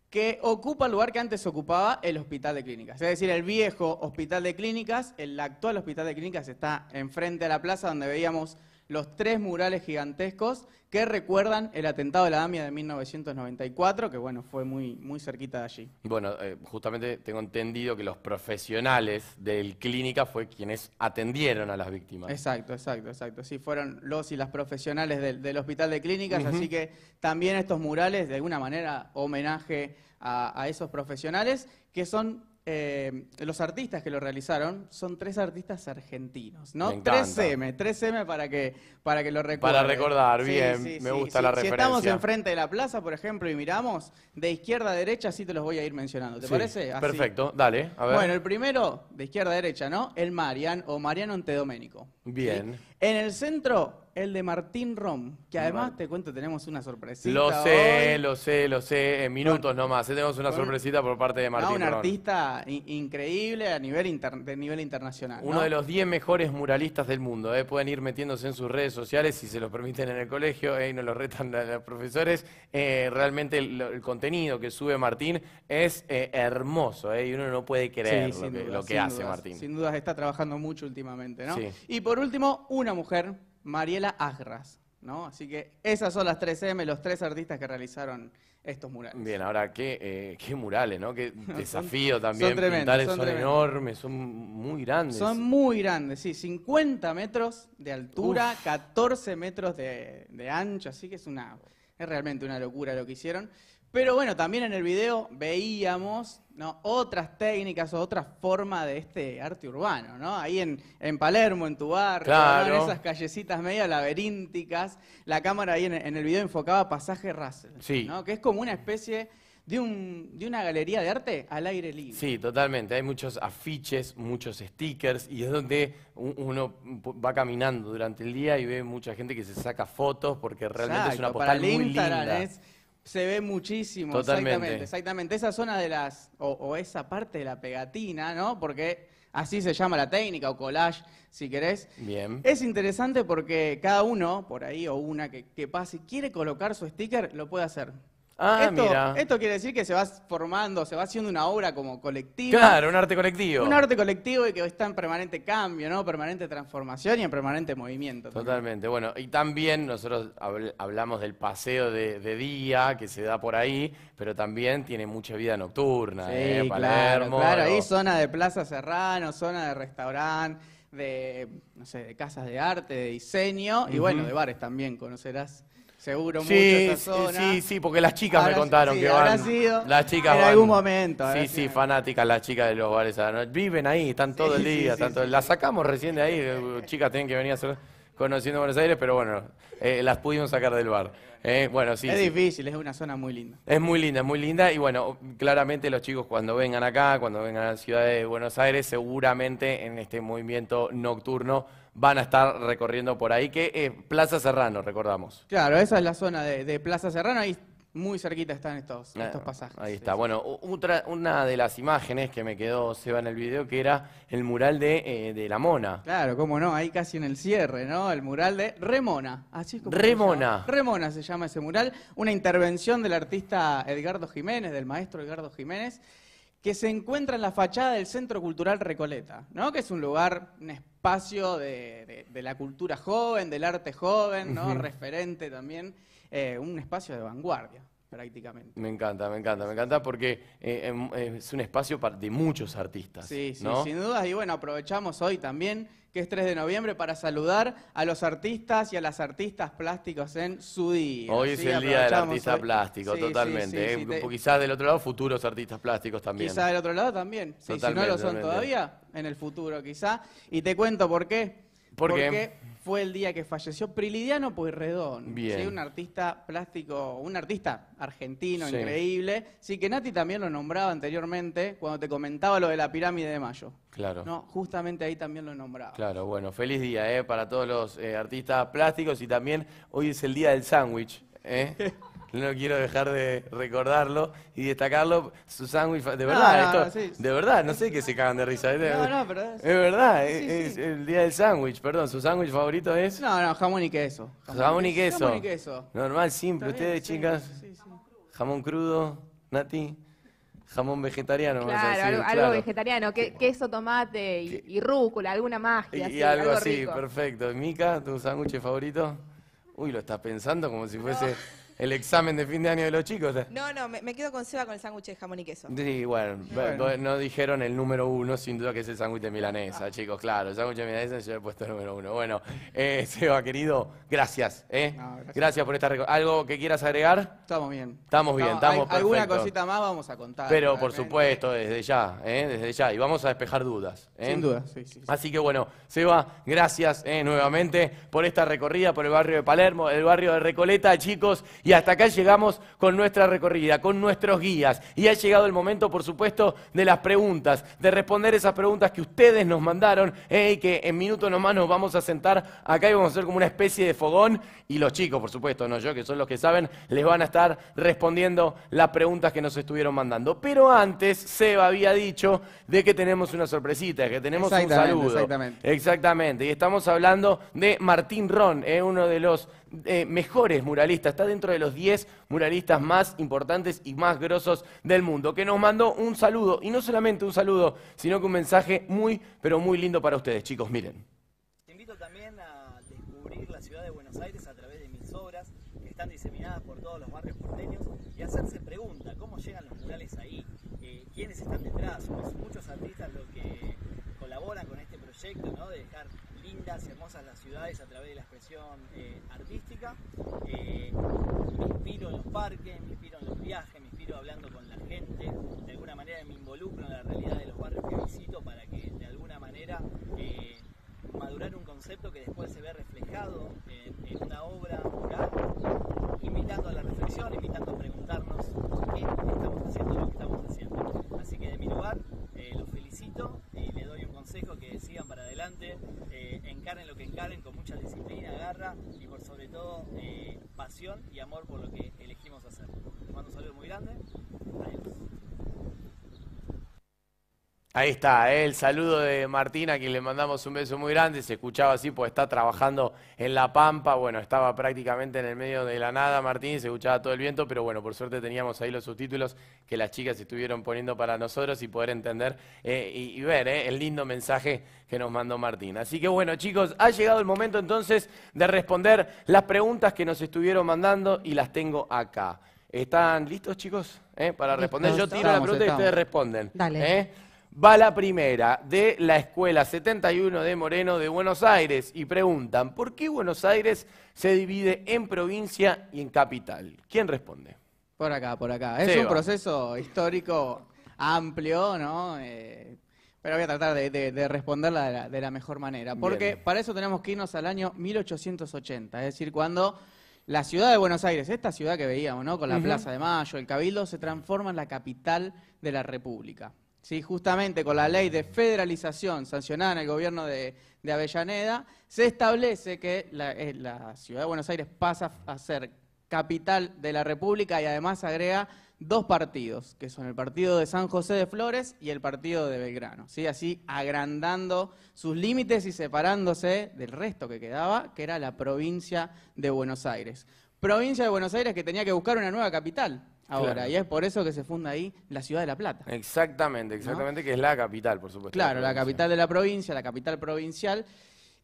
que ocupa el lugar que antes ocupaba el Hospital de Clínicas. Es decir, el viejo Hospital de Clínicas, el actual Hospital de Clínicas está enfrente de la plaza donde veíamos los tres murales gigantescos que recuerdan el atentado de la Damia de 1994, que bueno, fue muy, muy cerquita de allí. Bueno, eh, justamente tengo entendido que los profesionales del clínica fue quienes atendieron a las víctimas. Exacto, exacto, exacto. Sí, fueron los y las profesionales del, hospital de clínicas, así que también estos murales de alguna manera homenaje a esos profesionales que son eh, los artistas que lo realizaron son tres artistas argentinos, ¿no? Me 3M, 3M para que, para que lo recuerden. Para recordar, bien, me gusta la referencia. Si estamos enfrente de la plaza, por ejemplo, y miramos, de izquierda a derecha así te los voy a ir mencionando, ¿te parece? Perfecto, dale, Bueno, el primero, de izquierda a derecha, ¿no? El Marian o Mariano Antedoménico. Bien. En el centro, el de Martín Rom, que además te cuento, tenemos una sorpresita. Lo sé, lo sé, lo sé, en minutos nomás. ¿eh? Tenemos una sorpresita por parte de Martín Rom. Un artista increíble a nivel, nivel internacional. Uno de los 10 mejores muralistas del mundo. ¿eh? Pueden ir metiéndose en sus redes sociales si se lo permiten en el colegio ¿eh? y no lo retan los profesores. realmente el, contenido que sube Martín es hermoso y uno no puede creer lo, que, hace Martín. Sin duda está trabajando mucho últimamente. ¿no? Y por último, una mujer, Mariela Asgras, ¿no? Así que esas son las tres m los tres artistas que realizaron estos murales. Bien, ahora qué, eh, qué murales, ¿no? Qué desafío también. Son son, enormes, son muy grandes. Son muy grandes, sí, 50 metros de altura, 14 metros de, de, ancho, así que es una es realmente una locura lo que hicieron. Pero bueno, también en el video veíamos ¿no? otras técnicas o otra forma de este arte urbano, ¿no? Ahí en, en Palermo, en tu barrio, en esas callecitas medio laberínticas, la cámara ahí en, el video enfocaba pasaje Russell, sí. ¿no? Que es como una especie de, un, de, una galería de arte al aire libre. Sí, totalmente. Hay muchos afiches, muchos stickers, y es donde uno va caminando durante el día y ve mucha gente que se saca fotos porque realmente es una postal para Es se ve muchísimo, exactamente, exactamente. Esa zona de las, o, esa parte de la pegatina, ¿no? Porque así se llama la técnica, o collage, si querés. Bien. Es interesante porque cada uno, por ahí, o una que, que pase, quiere colocar su sticker, lo puede hacer. Ah, esto, quiere decir que se va formando, se va haciendo una obra como colectiva. Claro, un arte colectivo. Un arte colectivo y que está en permanente cambio, ¿no? Permanente transformación y en permanente movimiento. Totalmente. Bueno, y también nosotros hablamos del paseo de, día que se da por ahí, pero también tiene mucha vida nocturna. Sí, ¿eh? Palermo, claro, Ahí zona de Plaza Serrano, zona de restaurante, de, no sé, de casas de arte, de diseño y bueno, de bares también, conocerás. Seguro sí, mucho Sí, sí, porque las chicas me contaron que van. Sido las chicas en algún momento. Sí, sí, fanáticas las chicas de los bares. Viven ahí, están todo el día. tanto, Las sacamos recién de ahí. Uh, chicas tienen que venir a conocer conociendo Buenos Aires, pero bueno, eh, las pudimos sacar del bar. Eh, bueno, sí, es difícil, es una zona muy linda. Es muy linda, es muy linda. Y bueno, claramente los chicos cuando vengan acá, cuando vengan a la ciudad de Buenos Aires, seguramente en este movimiento nocturno van a estar recorriendo por ahí, que es Plaza Serrano, recordamos. Claro, esa es la zona de, Plaza Serrano, ahí muy cerquita están estos, ah, estos pasajes. Ahí está. bueno, una de las imágenes que me quedó, Seba, en el video, que era el mural eh, de, La Mona. Claro, cómo no, ahí casi en el cierre, ¿no? El mural de Remona. Así es como Remona. Remona se llama ese mural. Una intervención del artista Edgardo Jiménez, del maestro Edgardo Jiménez, que se encuentra en la fachada del Centro Cultural Recoleta, ¿no? Que es un lugar, un espacio espacio de, de, la cultura joven, del arte joven, ¿no? referente también, eh, un espacio de vanguardia prácticamente. Me encanta, me encanta, me encanta porque eh, em, es un espacio de muchos artistas. Sí, sí, sin dudas. Y bueno, aprovechamos hoy también que es 3 de noviembre, para saludar a los artistas y a las artistas plásticos en su día. Hoy es el día del artista plástico, totalmente. ¿eh? Quizás del otro lado futuros artistas plásticos también. Quizás del otro lado también. si no lo son todavía, en el futuro quizá. Y te cuento por qué. ¿Por Porque... qué? fue el día que falleció Prilidiano Pueyrredón, Bien. un artista plástico, un artista argentino increíble, sí que Nati también lo nombraba anteriormente cuando te comentaba lo de la pirámide de Mayo. Claro. No, justamente ahí también lo nombraba. Claro, bueno, feliz día ¿eh? para todos los eh, artistas plásticos y también hoy es el día del sándwich. ¿eh? no quiero dejar de recordarlo y destacarlo. Su sándwich, de verdad, ah, esto, de verdad, no sé qué se cagan de risa. ¿eh? No, no, pero es, verdad, es, el día del sándwich, perdón, su sándwich favorito es. No, no, jamón y queso. Jamón, y queso. Jamón y queso. Normal, simple. Ustedes, chicas, jamón crudo, Nati. Jamón vegetariano, vamos a decir, algo, claro. algo, vegetariano, queso, tomate y, rúcula, alguna magia. Y, algo, así, perfecto. Mica, ¿tu sándwich favorito? Uy, lo estás pensando como si fuese el examen de fin de año de los chicos. Eh. No, no, me, quedo con Seba con el sándwich de jamón y queso. Sí, bueno, no dijeron el número uno, sin duda que es el sándwich de milanesa, ah. chicos, claro. El sándwich de milanesa yo he puesto el número uno. Bueno, eh, Seba, querido, gracias. Eh. gracias. por esta ¿Algo que quieras agregar? Estamos bien. Estamos bien, estamos Alguna cosita más vamos a contar. Pero, por supuesto, desde ya, ¿eh? desde ya. Y vamos a despejar dudas. Eh. Sin duda, sí, sí, Así que, bueno, Seba, gracias nuevamente por esta recorrida por el barrio de Palermo, el barrio de Recoleta, chicos. Y hasta acá llegamos con nuestra recorrida, con nuestros guías. Y ha llegado el momento, por supuesto, de las preguntas, de responder esas preguntas que ustedes nos mandaron que en minutos nomás nos vamos a sentar acá y vamos a hacer como una especie de fogón. Y los chicos, por supuesto, no yo, que son los que saben, les van a estar respondiendo las preguntas que nos estuvieron mandando. Pero antes, Seba había dicho de que tenemos una sorpresita, que tenemos un saludo. Exactamente. Exactamente. Y estamos hablando de Martín Ron, eh, uno de los eh, mejores muralistas, está dentro de los 10 muralistas más importantes y más grosos del mundo, que nos mandó un saludo, y no solamente un saludo, sino que un mensaje muy, pero muy lindo para ustedes, chicos, miren. Te invito también a descubrir la ciudad de Buenos Aires a través de mis obras, que están diseminadas por todos los barrios porteños, y hacerse pregunta, ¿cómo llegan los murales ahí? Eh, ¿Quiénes están detrás? Pues muchos artistas los que colaboran con este proyecto, ¿no? De dejar lindas y hermosas las ciudades a través de la expresión eh, eh, me inspiro en los parques, me inspiro en los viajes, me inspiro hablando con la gente. De alguna manera me involucro en la realidad de los barrios que visito para que de alguna manera eh, madurar un concepto que después se ve reflejado en, una obra mural, invitando a la reflexión, invitando a preguntarnos qué estamos haciendo lo que estamos haciendo. Así que de mi lugar, eh, los felicito y les doy un consejo que sigan para adelante, eh, encaren lo que encaren con mucha disciplina, agarra y por sobre eh, pasión y amor por lo que elegimos hacer. Te mando un saludo muy grande. Adiós. Ahí está, eh, el saludo de Martina, a quien le mandamos un beso muy grande. Se escuchaba así, pues está trabajando en La Pampa. Bueno, estaba prácticamente en el medio de la nada, Martín, se escuchaba todo el viento, pero bueno, por suerte teníamos ahí los subtítulos que las chicas estuvieron poniendo para nosotros y poder entender eh, y, ver eh, el lindo mensaje que nos mandó Martín. Así que bueno, chicos, ha llegado el momento entonces de responder las preguntas que nos estuvieron mandando y las tengo acá. ¿Están listos, chicos? Para responder. Yo tiro la pregunta y ustedes responden. Dale va la primera de la Escuela 71 de Moreno de Buenos Aires y preguntan, ¿por qué Buenos Aires se divide en provincia y en capital? ¿Quién responde? Por acá, por acá. Es un proceso histórico amplio, ¿no? Eh, pero voy a tratar de, responderla de la, mejor manera, porque para eso tenemos que irnos al año 1880, es decir, cuando la ciudad de Buenos Aires, esta ciudad que veíamos, ¿no? Con la Plaza de Mayo, el Cabildo, se transforma en la capital de la República. Sí, justamente con la ley de federalización sancionada en el gobierno de, Avellaneda, se establece que la, eh, la, ciudad de Buenos Aires pasa a ser capital de la República y además agrega dos partidos, que son el partido de San José de Flores y el partido de Belgrano, ¿sí? así agrandando sus límites y separándose del resto que quedaba, que era la provincia de Buenos Aires. Provincia de Buenos Aires que tenía que buscar una nueva capital, ahora. Y es por eso que se funda ahí la ciudad de La Plata. Exactamente, exactamente, que es la capital, por supuesto. Claro, la, capital de la provincia, la capital provincial.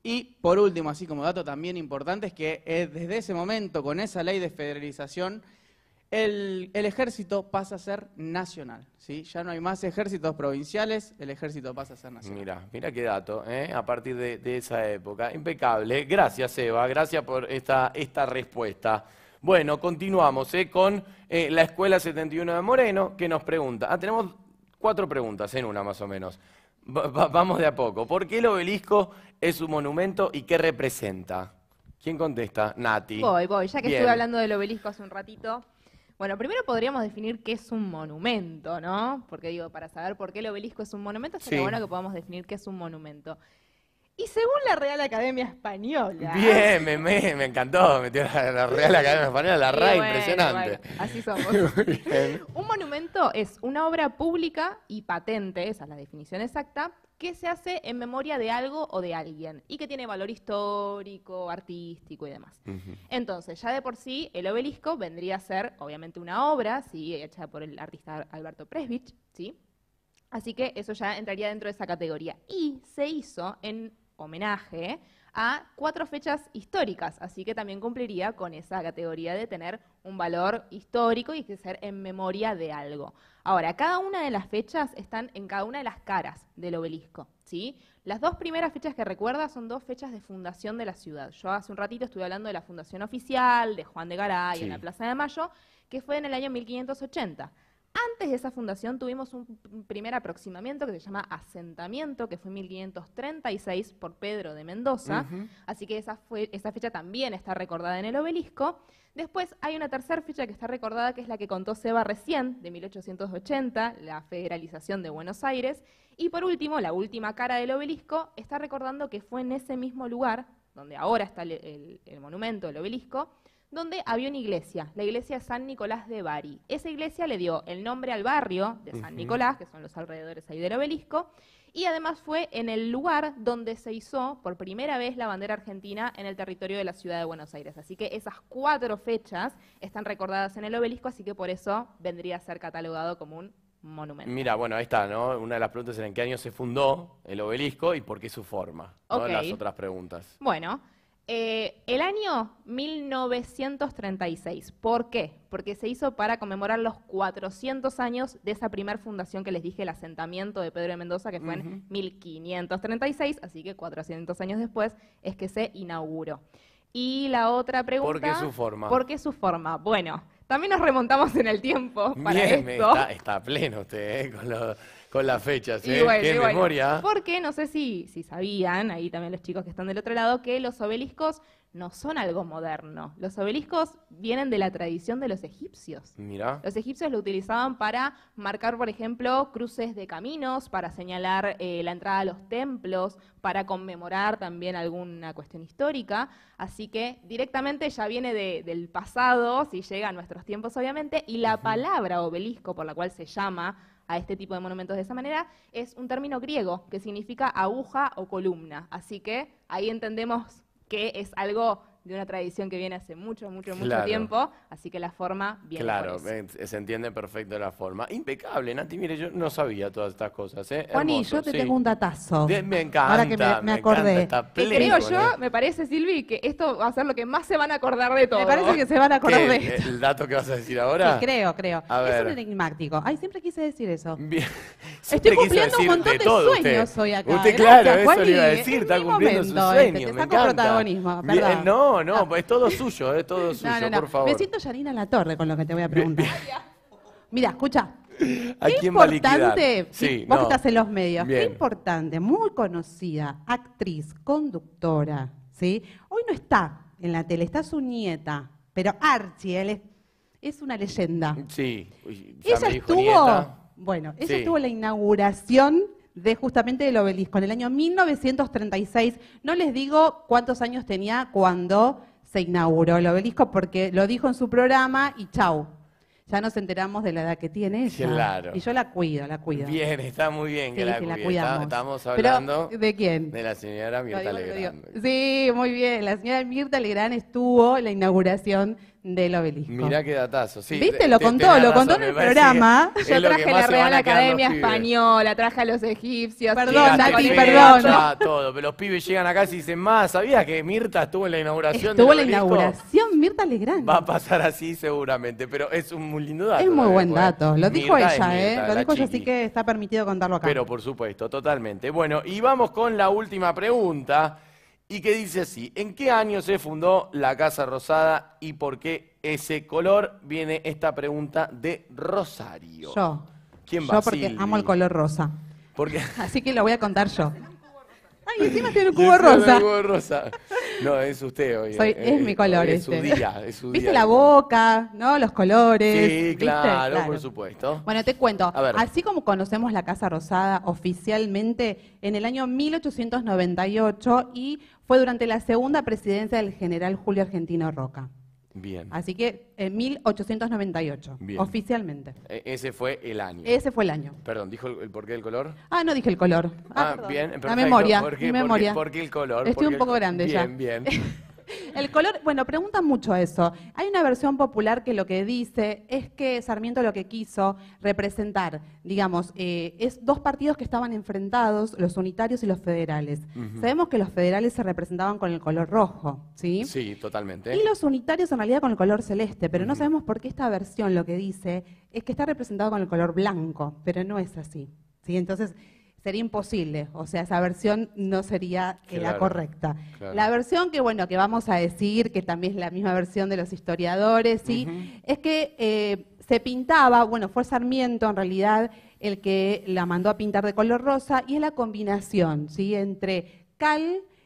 Y por último, así como dato también importante, es que eh, desde ese momento, con esa ley de federalización, el, ejército pasa a ser nacional, ¿sí? Ya no hay más ejércitos provinciales, el ejército pasa a ser nacional. Mira, mira qué dato, ¿eh? A partir de, esa época. Impecable. Gracias, Eva. Gracias por esta, esta respuesta. Bueno, continuamos ¿eh? con eh, la Escuela 71 de Moreno, que nos pregunta. Ah, tenemos cuatro preguntas en una más o menos. vamos de a poco. ¿Por qué el obelisco es un monumento y qué representa? ¿Quién contesta? Nati. Voy, voy, ya que estuve hablando del obelisco hace un ratito. Bueno, primero podríamos definir qué es un monumento, ¿no? Porque digo, para saber por qué el obelisco es un monumento, sería bueno que podamos definir qué es un monumento. Y según la Real Academia Española. Bien, me, encantó, metió la, Real Academia Española, la RAE, impresionante. así somos. un monumento es una obra pública y patente, esa es la definición exacta, que se hace en memoria de algo o de alguien y que tiene valor histórico, artístico y demás. Entonces, ya de por sí, el obelisco vendría a ser, obviamente, una obra, sí, hecha por el artista Alberto Presbich, ¿sí? Así que eso ya entraría dentro de esa categoría. Y se hizo en homenaje a cuatro fechas históricas, así que también cumpliría con esa categoría de tener un valor histórico y que ser en memoria de algo. Ahora, cada una de las fechas están en cada una de las caras del obelisco, ¿sí? Las dos primeras fechas que recuerda son dos fechas de fundación de la ciudad. Yo hace un ratito estuve hablando de la fundación oficial, de Juan de Garay, en la Plaza de Mayo, que fue en el año 1580. Antes de esa fundación tuvimos un primer aproximamiento que se llama asentamiento, que fue en 1536 por Pedro de Mendoza, así que esa, fue, esa fecha también está recordada en el obelisco. Después hay una tercera fecha que está recordada, que es la que contó Seba recién, de 1880, la federalización de Buenos Aires. Y por último, la última cara del obelisco está recordando que fue en ese mismo lugar, donde ahora está el, monumento, del obelisco, donde había una iglesia, la iglesia San Nicolás de Bari. Esa iglesia le dio el nombre al barrio de San Nicolás, que son los alrededores ahí del obelisco, y además fue en el lugar donde se hizo por primera vez la bandera argentina en el territorio de la ciudad de Buenos Aires. Así que esas cuatro fechas están recordadas en el obelisco, así que por eso vendría a ser catalogado como un monumento. Mira, bueno, ahí está, ¿no? Una de las preguntas en qué año se fundó el obelisco y por qué su forma. ¿no? Las otras preguntas. Bueno. Eh, el año 1936. ¿Por qué? Porque se hizo para conmemorar los 400 años de esa primera fundación que les dije, el asentamiento de Pedro de Mendoza, que fue en 1536, así que 400 años después es que se inauguró. Y la otra pregunta... ¿Por qué su forma? ¿Por qué su forma? Bueno, también nos remontamos en el tiempo para esto. Está, pleno usted, ¿eh? Con los con las fechas, ¿eh? Qué memoria. Porque no sé si, si sabían, ahí también los chicos que están del otro lado, que los obeliscos no son algo moderno. Los obeliscos vienen de la tradición de los egipcios. Mira. Los egipcios lo utilizaban para marcar, por ejemplo, cruces de caminos, para señalar eh, la entrada a los templos, para conmemorar también alguna cuestión histórica. Así que directamente ya viene del pasado, si llega a nuestros tiempos, obviamente, y la palabra obelisco, por la cual se llama a este tipo de monumentos de esa manera, es un término griego que significa aguja o columna. Así que ahí entendemos que es algo de una tradición que viene hace mucho, mucho, mucho tiempo, así que la forma viene Claro, se entiende perfecto la forma. Impecable, Nati, mire, yo no sabía todas estas cosas, ¿eh? y yo te tengo un datazo. me encanta, Ahora que me, me acordé. creo yo, me parece, Silvi, que esto va a ser lo que más se van a acordar de todo. Me parece que se van a acordar de esto. ¿El dato que vas a decir ahora? Sí, creo, creo. es un enigmático. Ay, siempre quise decir eso. Bien. Estoy cumpliendo un montón de, sueños hoy acá. Usted, claro, eso le iba a decir, está cumpliendo sus sueños. Este, protagonismo, no, no, no, ah. es todo suyo, es todo suyo, por favor. Me siento Yanina La Torre con lo que te voy a preguntar. Mira, escucha. qué importante, sí, vos estás en los medios, qué importante, muy conocida, actriz, conductora, ¿sí? Hoy no está en la tele, está su nieta, pero Archie, él es, es una leyenda. Sí, ya ella estuvo, bueno, ella estuvo en la inauguración de justamente el obelisco, en el año 1936. No les digo cuántos años tenía cuando se inauguró el obelisco, porque lo dijo en su programa y chau. Ya nos enteramos de la edad que tiene ella. Y yo la cuido, la cuido. Bien, está muy bien que la, estamos hablando de quién? De la señora Mirta Legrand. Sí, muy bien. La señora Mirta Legrand estuvo en la inauguración del obelisco. Mirá qué datazo, sí. ¿Viste? Lo contó, lo contó en el programa. Yo traje la Real Academia Española, traje a los egipcios. Perdón, Dati, perdón. Todo, pero los pibes llegan acá y dicen, más, ¿sabías que Mirta estuvo en la inauguración Estuvo en la inauguración, Mirta Legrand. Va a pasar así seguramente, pero es un muy lindo dato. Es muy buen dato, lo dijo ella, ¿eh? lo dijo ella, así que está permitido contarlo acá. Pero por supuesto, totalmente. Bueno, y vamos con la última pregunta y que dice así, ¿en qué año se fundó la Casa Rosada y por qué ese color? Viene esta pregunta de Rosario. Yo. ¿Quién va? Yo porque amo el color rosa. Porque... Así que lo voy a contar yo. Ay, encima tiene un cubo rosa. No, es usted hoy. es, eh, mi color es Su este. día, es su Viste la boca, ¿no? Los colores. Sí, claro, por supuesto. Bueno, te cuento. A ver. Así como conocemos la Casa Rosada oficialmente en el año 1898 y fue durante la segunda presidencia del general Julio Argentino Roca. Bien. Así que en 1898, oficialmente. E-, ese fue el año. Ese fue el año. Perdón, ¿dijo el, porqué del color? Ah, no dije el color. Ah, ah bien, perdón. La memoria, mi memoria. el color? Estoy un poco grande ya. Bien, bien. El color, bueno, preguntan mucho eso. Hay una versión popular que lo que dice es que Sarmiento lo que quiso representar, digamos, eh, es dos partidos que estaban enfrentados, los unitarios y los federales. Sabemos que los federales se representaban con el color rojo, ¿sí? Sí, totalmente. Y los unitarios en realidad con el color celeste, pero no sabemos por qué esta versión lo que dice es que está representado con el color blanco, pero no es así. ¿sí? Entonces, sería imposible, o sea, esa versión no sería la correcta. La versión que, bueno, que vamos a decir, que también es la misma versión de los historiadores, ¿sí? es que eh, se pintaba, bueno, fue Sarmiento en realidad el que la mandó a pintar de color rosa, y es la combinación ¿sí? entre cal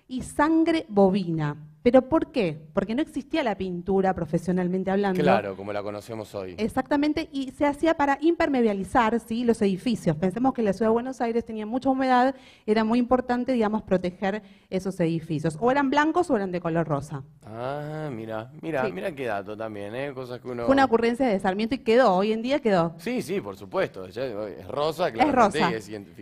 y sangre bovina. ¿Pero por qué? Porque no existía la pintura profesionalmente hablando. Claro, como la conocemos hoy. Exactamente, y se hacía para impermeabilizar ¿sí? los edificios. Pensemos que la ciudad de Buenos Aires tenía mucha humedad, era muy importante, digamos, proteger esos edificios. O eran blancos o eran de color rosa. Ah, mira, mira, mira qué dato también, ¿eh? Cosas que uno... Fue una ocurrencia de Sarmiento y quedó, hoy en día quedó. Sí, sí, por supuesto. es rosa, claro. Es rosa.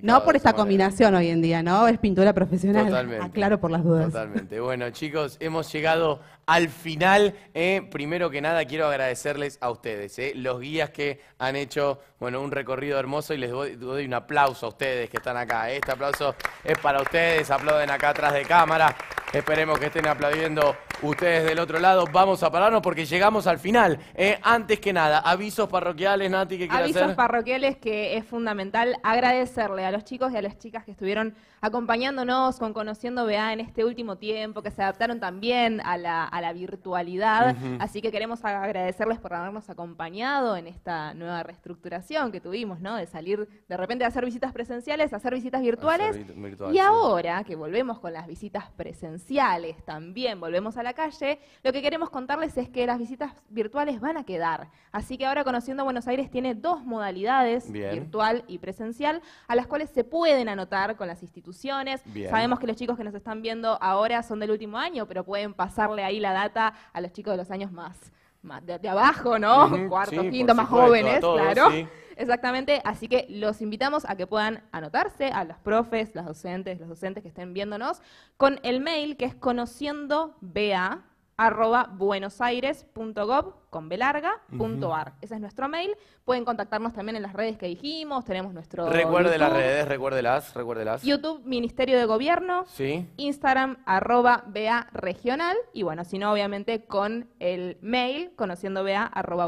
no por esta combinación hoy en día, ¿no? Es pintura profesional. Totalmente. Aclaro por las dudas. Totalmente. Bueno, chicos, hemos llegado al final. Eh. Primero que nada, quiero agradecerles a ustedes, eh. los guías que han hecho bueno, un recorrido hermoso y les doy un aplauso a ustedes que están acá. Eh. Este aplauso es para ustedes, aplauden acá atrás de cámara. Esperemos que estén aplaudiendo ustedes del otro lado. Vamos a pararnos porque llegamos al final. Eh, antes que nada, avisos parroquiales, Nati, ¿qué que hacer? Avisos parroquiales que es fundamental agradecerle a los chicos y a las chicas que estuvieron acompañándonos con Conociendo BA en este último tiempo, que se adaptaron también a la, virtualidad. Así que queremos agradecerles por habernos acompañado en esta nueva reestructuración que tuvimos, ¿no? De salir de repente a hacer visitas presenciales a hacer visitas virtuales. y ahora que volvemos con las visitas presenciales presenciales también volvemos a la calle, lo que queremos contarles es que las visitas virtuales van a quedar. Así que ahora Conociendo Buenos Aires tiene dos modalidades, virtual y presencial, a las cuales se pueden anotar con las instituciones. Sabemos que los chicos que nos están viendo ahora son del último año, pero pueden pasarle ahí la data a los chicos de los años más más de, abajo, ¿no? Cuarto, quinto, más jóvenes, claro. Exactamente, así que los invitamos a que puedan anotarse a los profes, las docentes, los docentes que estén viéndonos con el mail que es conociendo Bea arroba buenosaires.gov con belarga, ar. Ese es nuestro mail. Pueden contactarnos también en las redes que dijimos, tenemos nuestro Recuerde las redes, recuérdelas, recuérdelas. YouTube, Ministerio de Gobierno, sí. Instagram, arroba BA Regional, y bueno, si no, obviamente con el mail, conociendo BA, arroba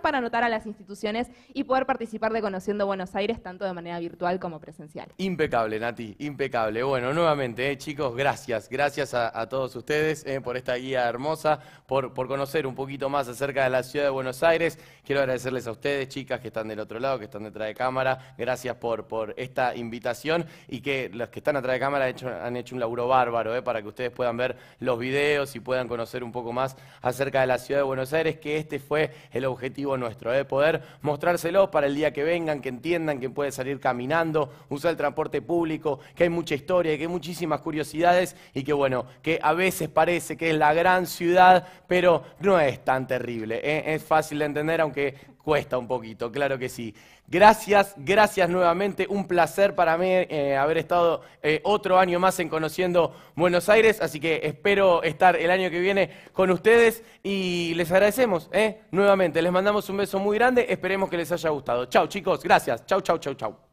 para anotar a las instituciones y poder participar de Conociendo Buenos Aires, tanto de manera virtual como presencial. Impecable, Nati, impecable. Bueno, nuevamente, eh, chicos, gracias, gracias a, todos ustedes eh, por esta guía hermosa, por, por conocer un poquito más acerca de la ciudad de Buenos Aires. Quiero agradecerles a ustedes, chicas, que están del otro lado, que están detrás de cámara. Gracias por, por esta invitación y que los que están atrás de cámara han hecho, un laburo bárbaro, eh, para que ustedes puedan ver los videos y puedan conocer un poco más acerca de la ciudad de Buenos Aires, que este fue el objetivo nuestro, ¿eh? poder mostrárselo para el día que vengan, que entiendan que puede salir caminando, usar el transporte público, que hay mucha historia, y que hay muchísimas curiosidades y que bueno, que a veces parece que es la gran ciudad, pero no es tan terrible. ¿eh? Es fácil de entender, aunque cuesta un poquito, claro que sí. Gracias, gracias nuevamente. Un placer para mí eh, haber estado eh, otro año más en Conociendo Buenos Aires, así que espero estar el año que viene con ustedes y les agradecemos nuevamente. Les mandamos un beso muy grande, esperemos que les haya gustado. Chao chicos, gracias. Chao, chao, chao, chao.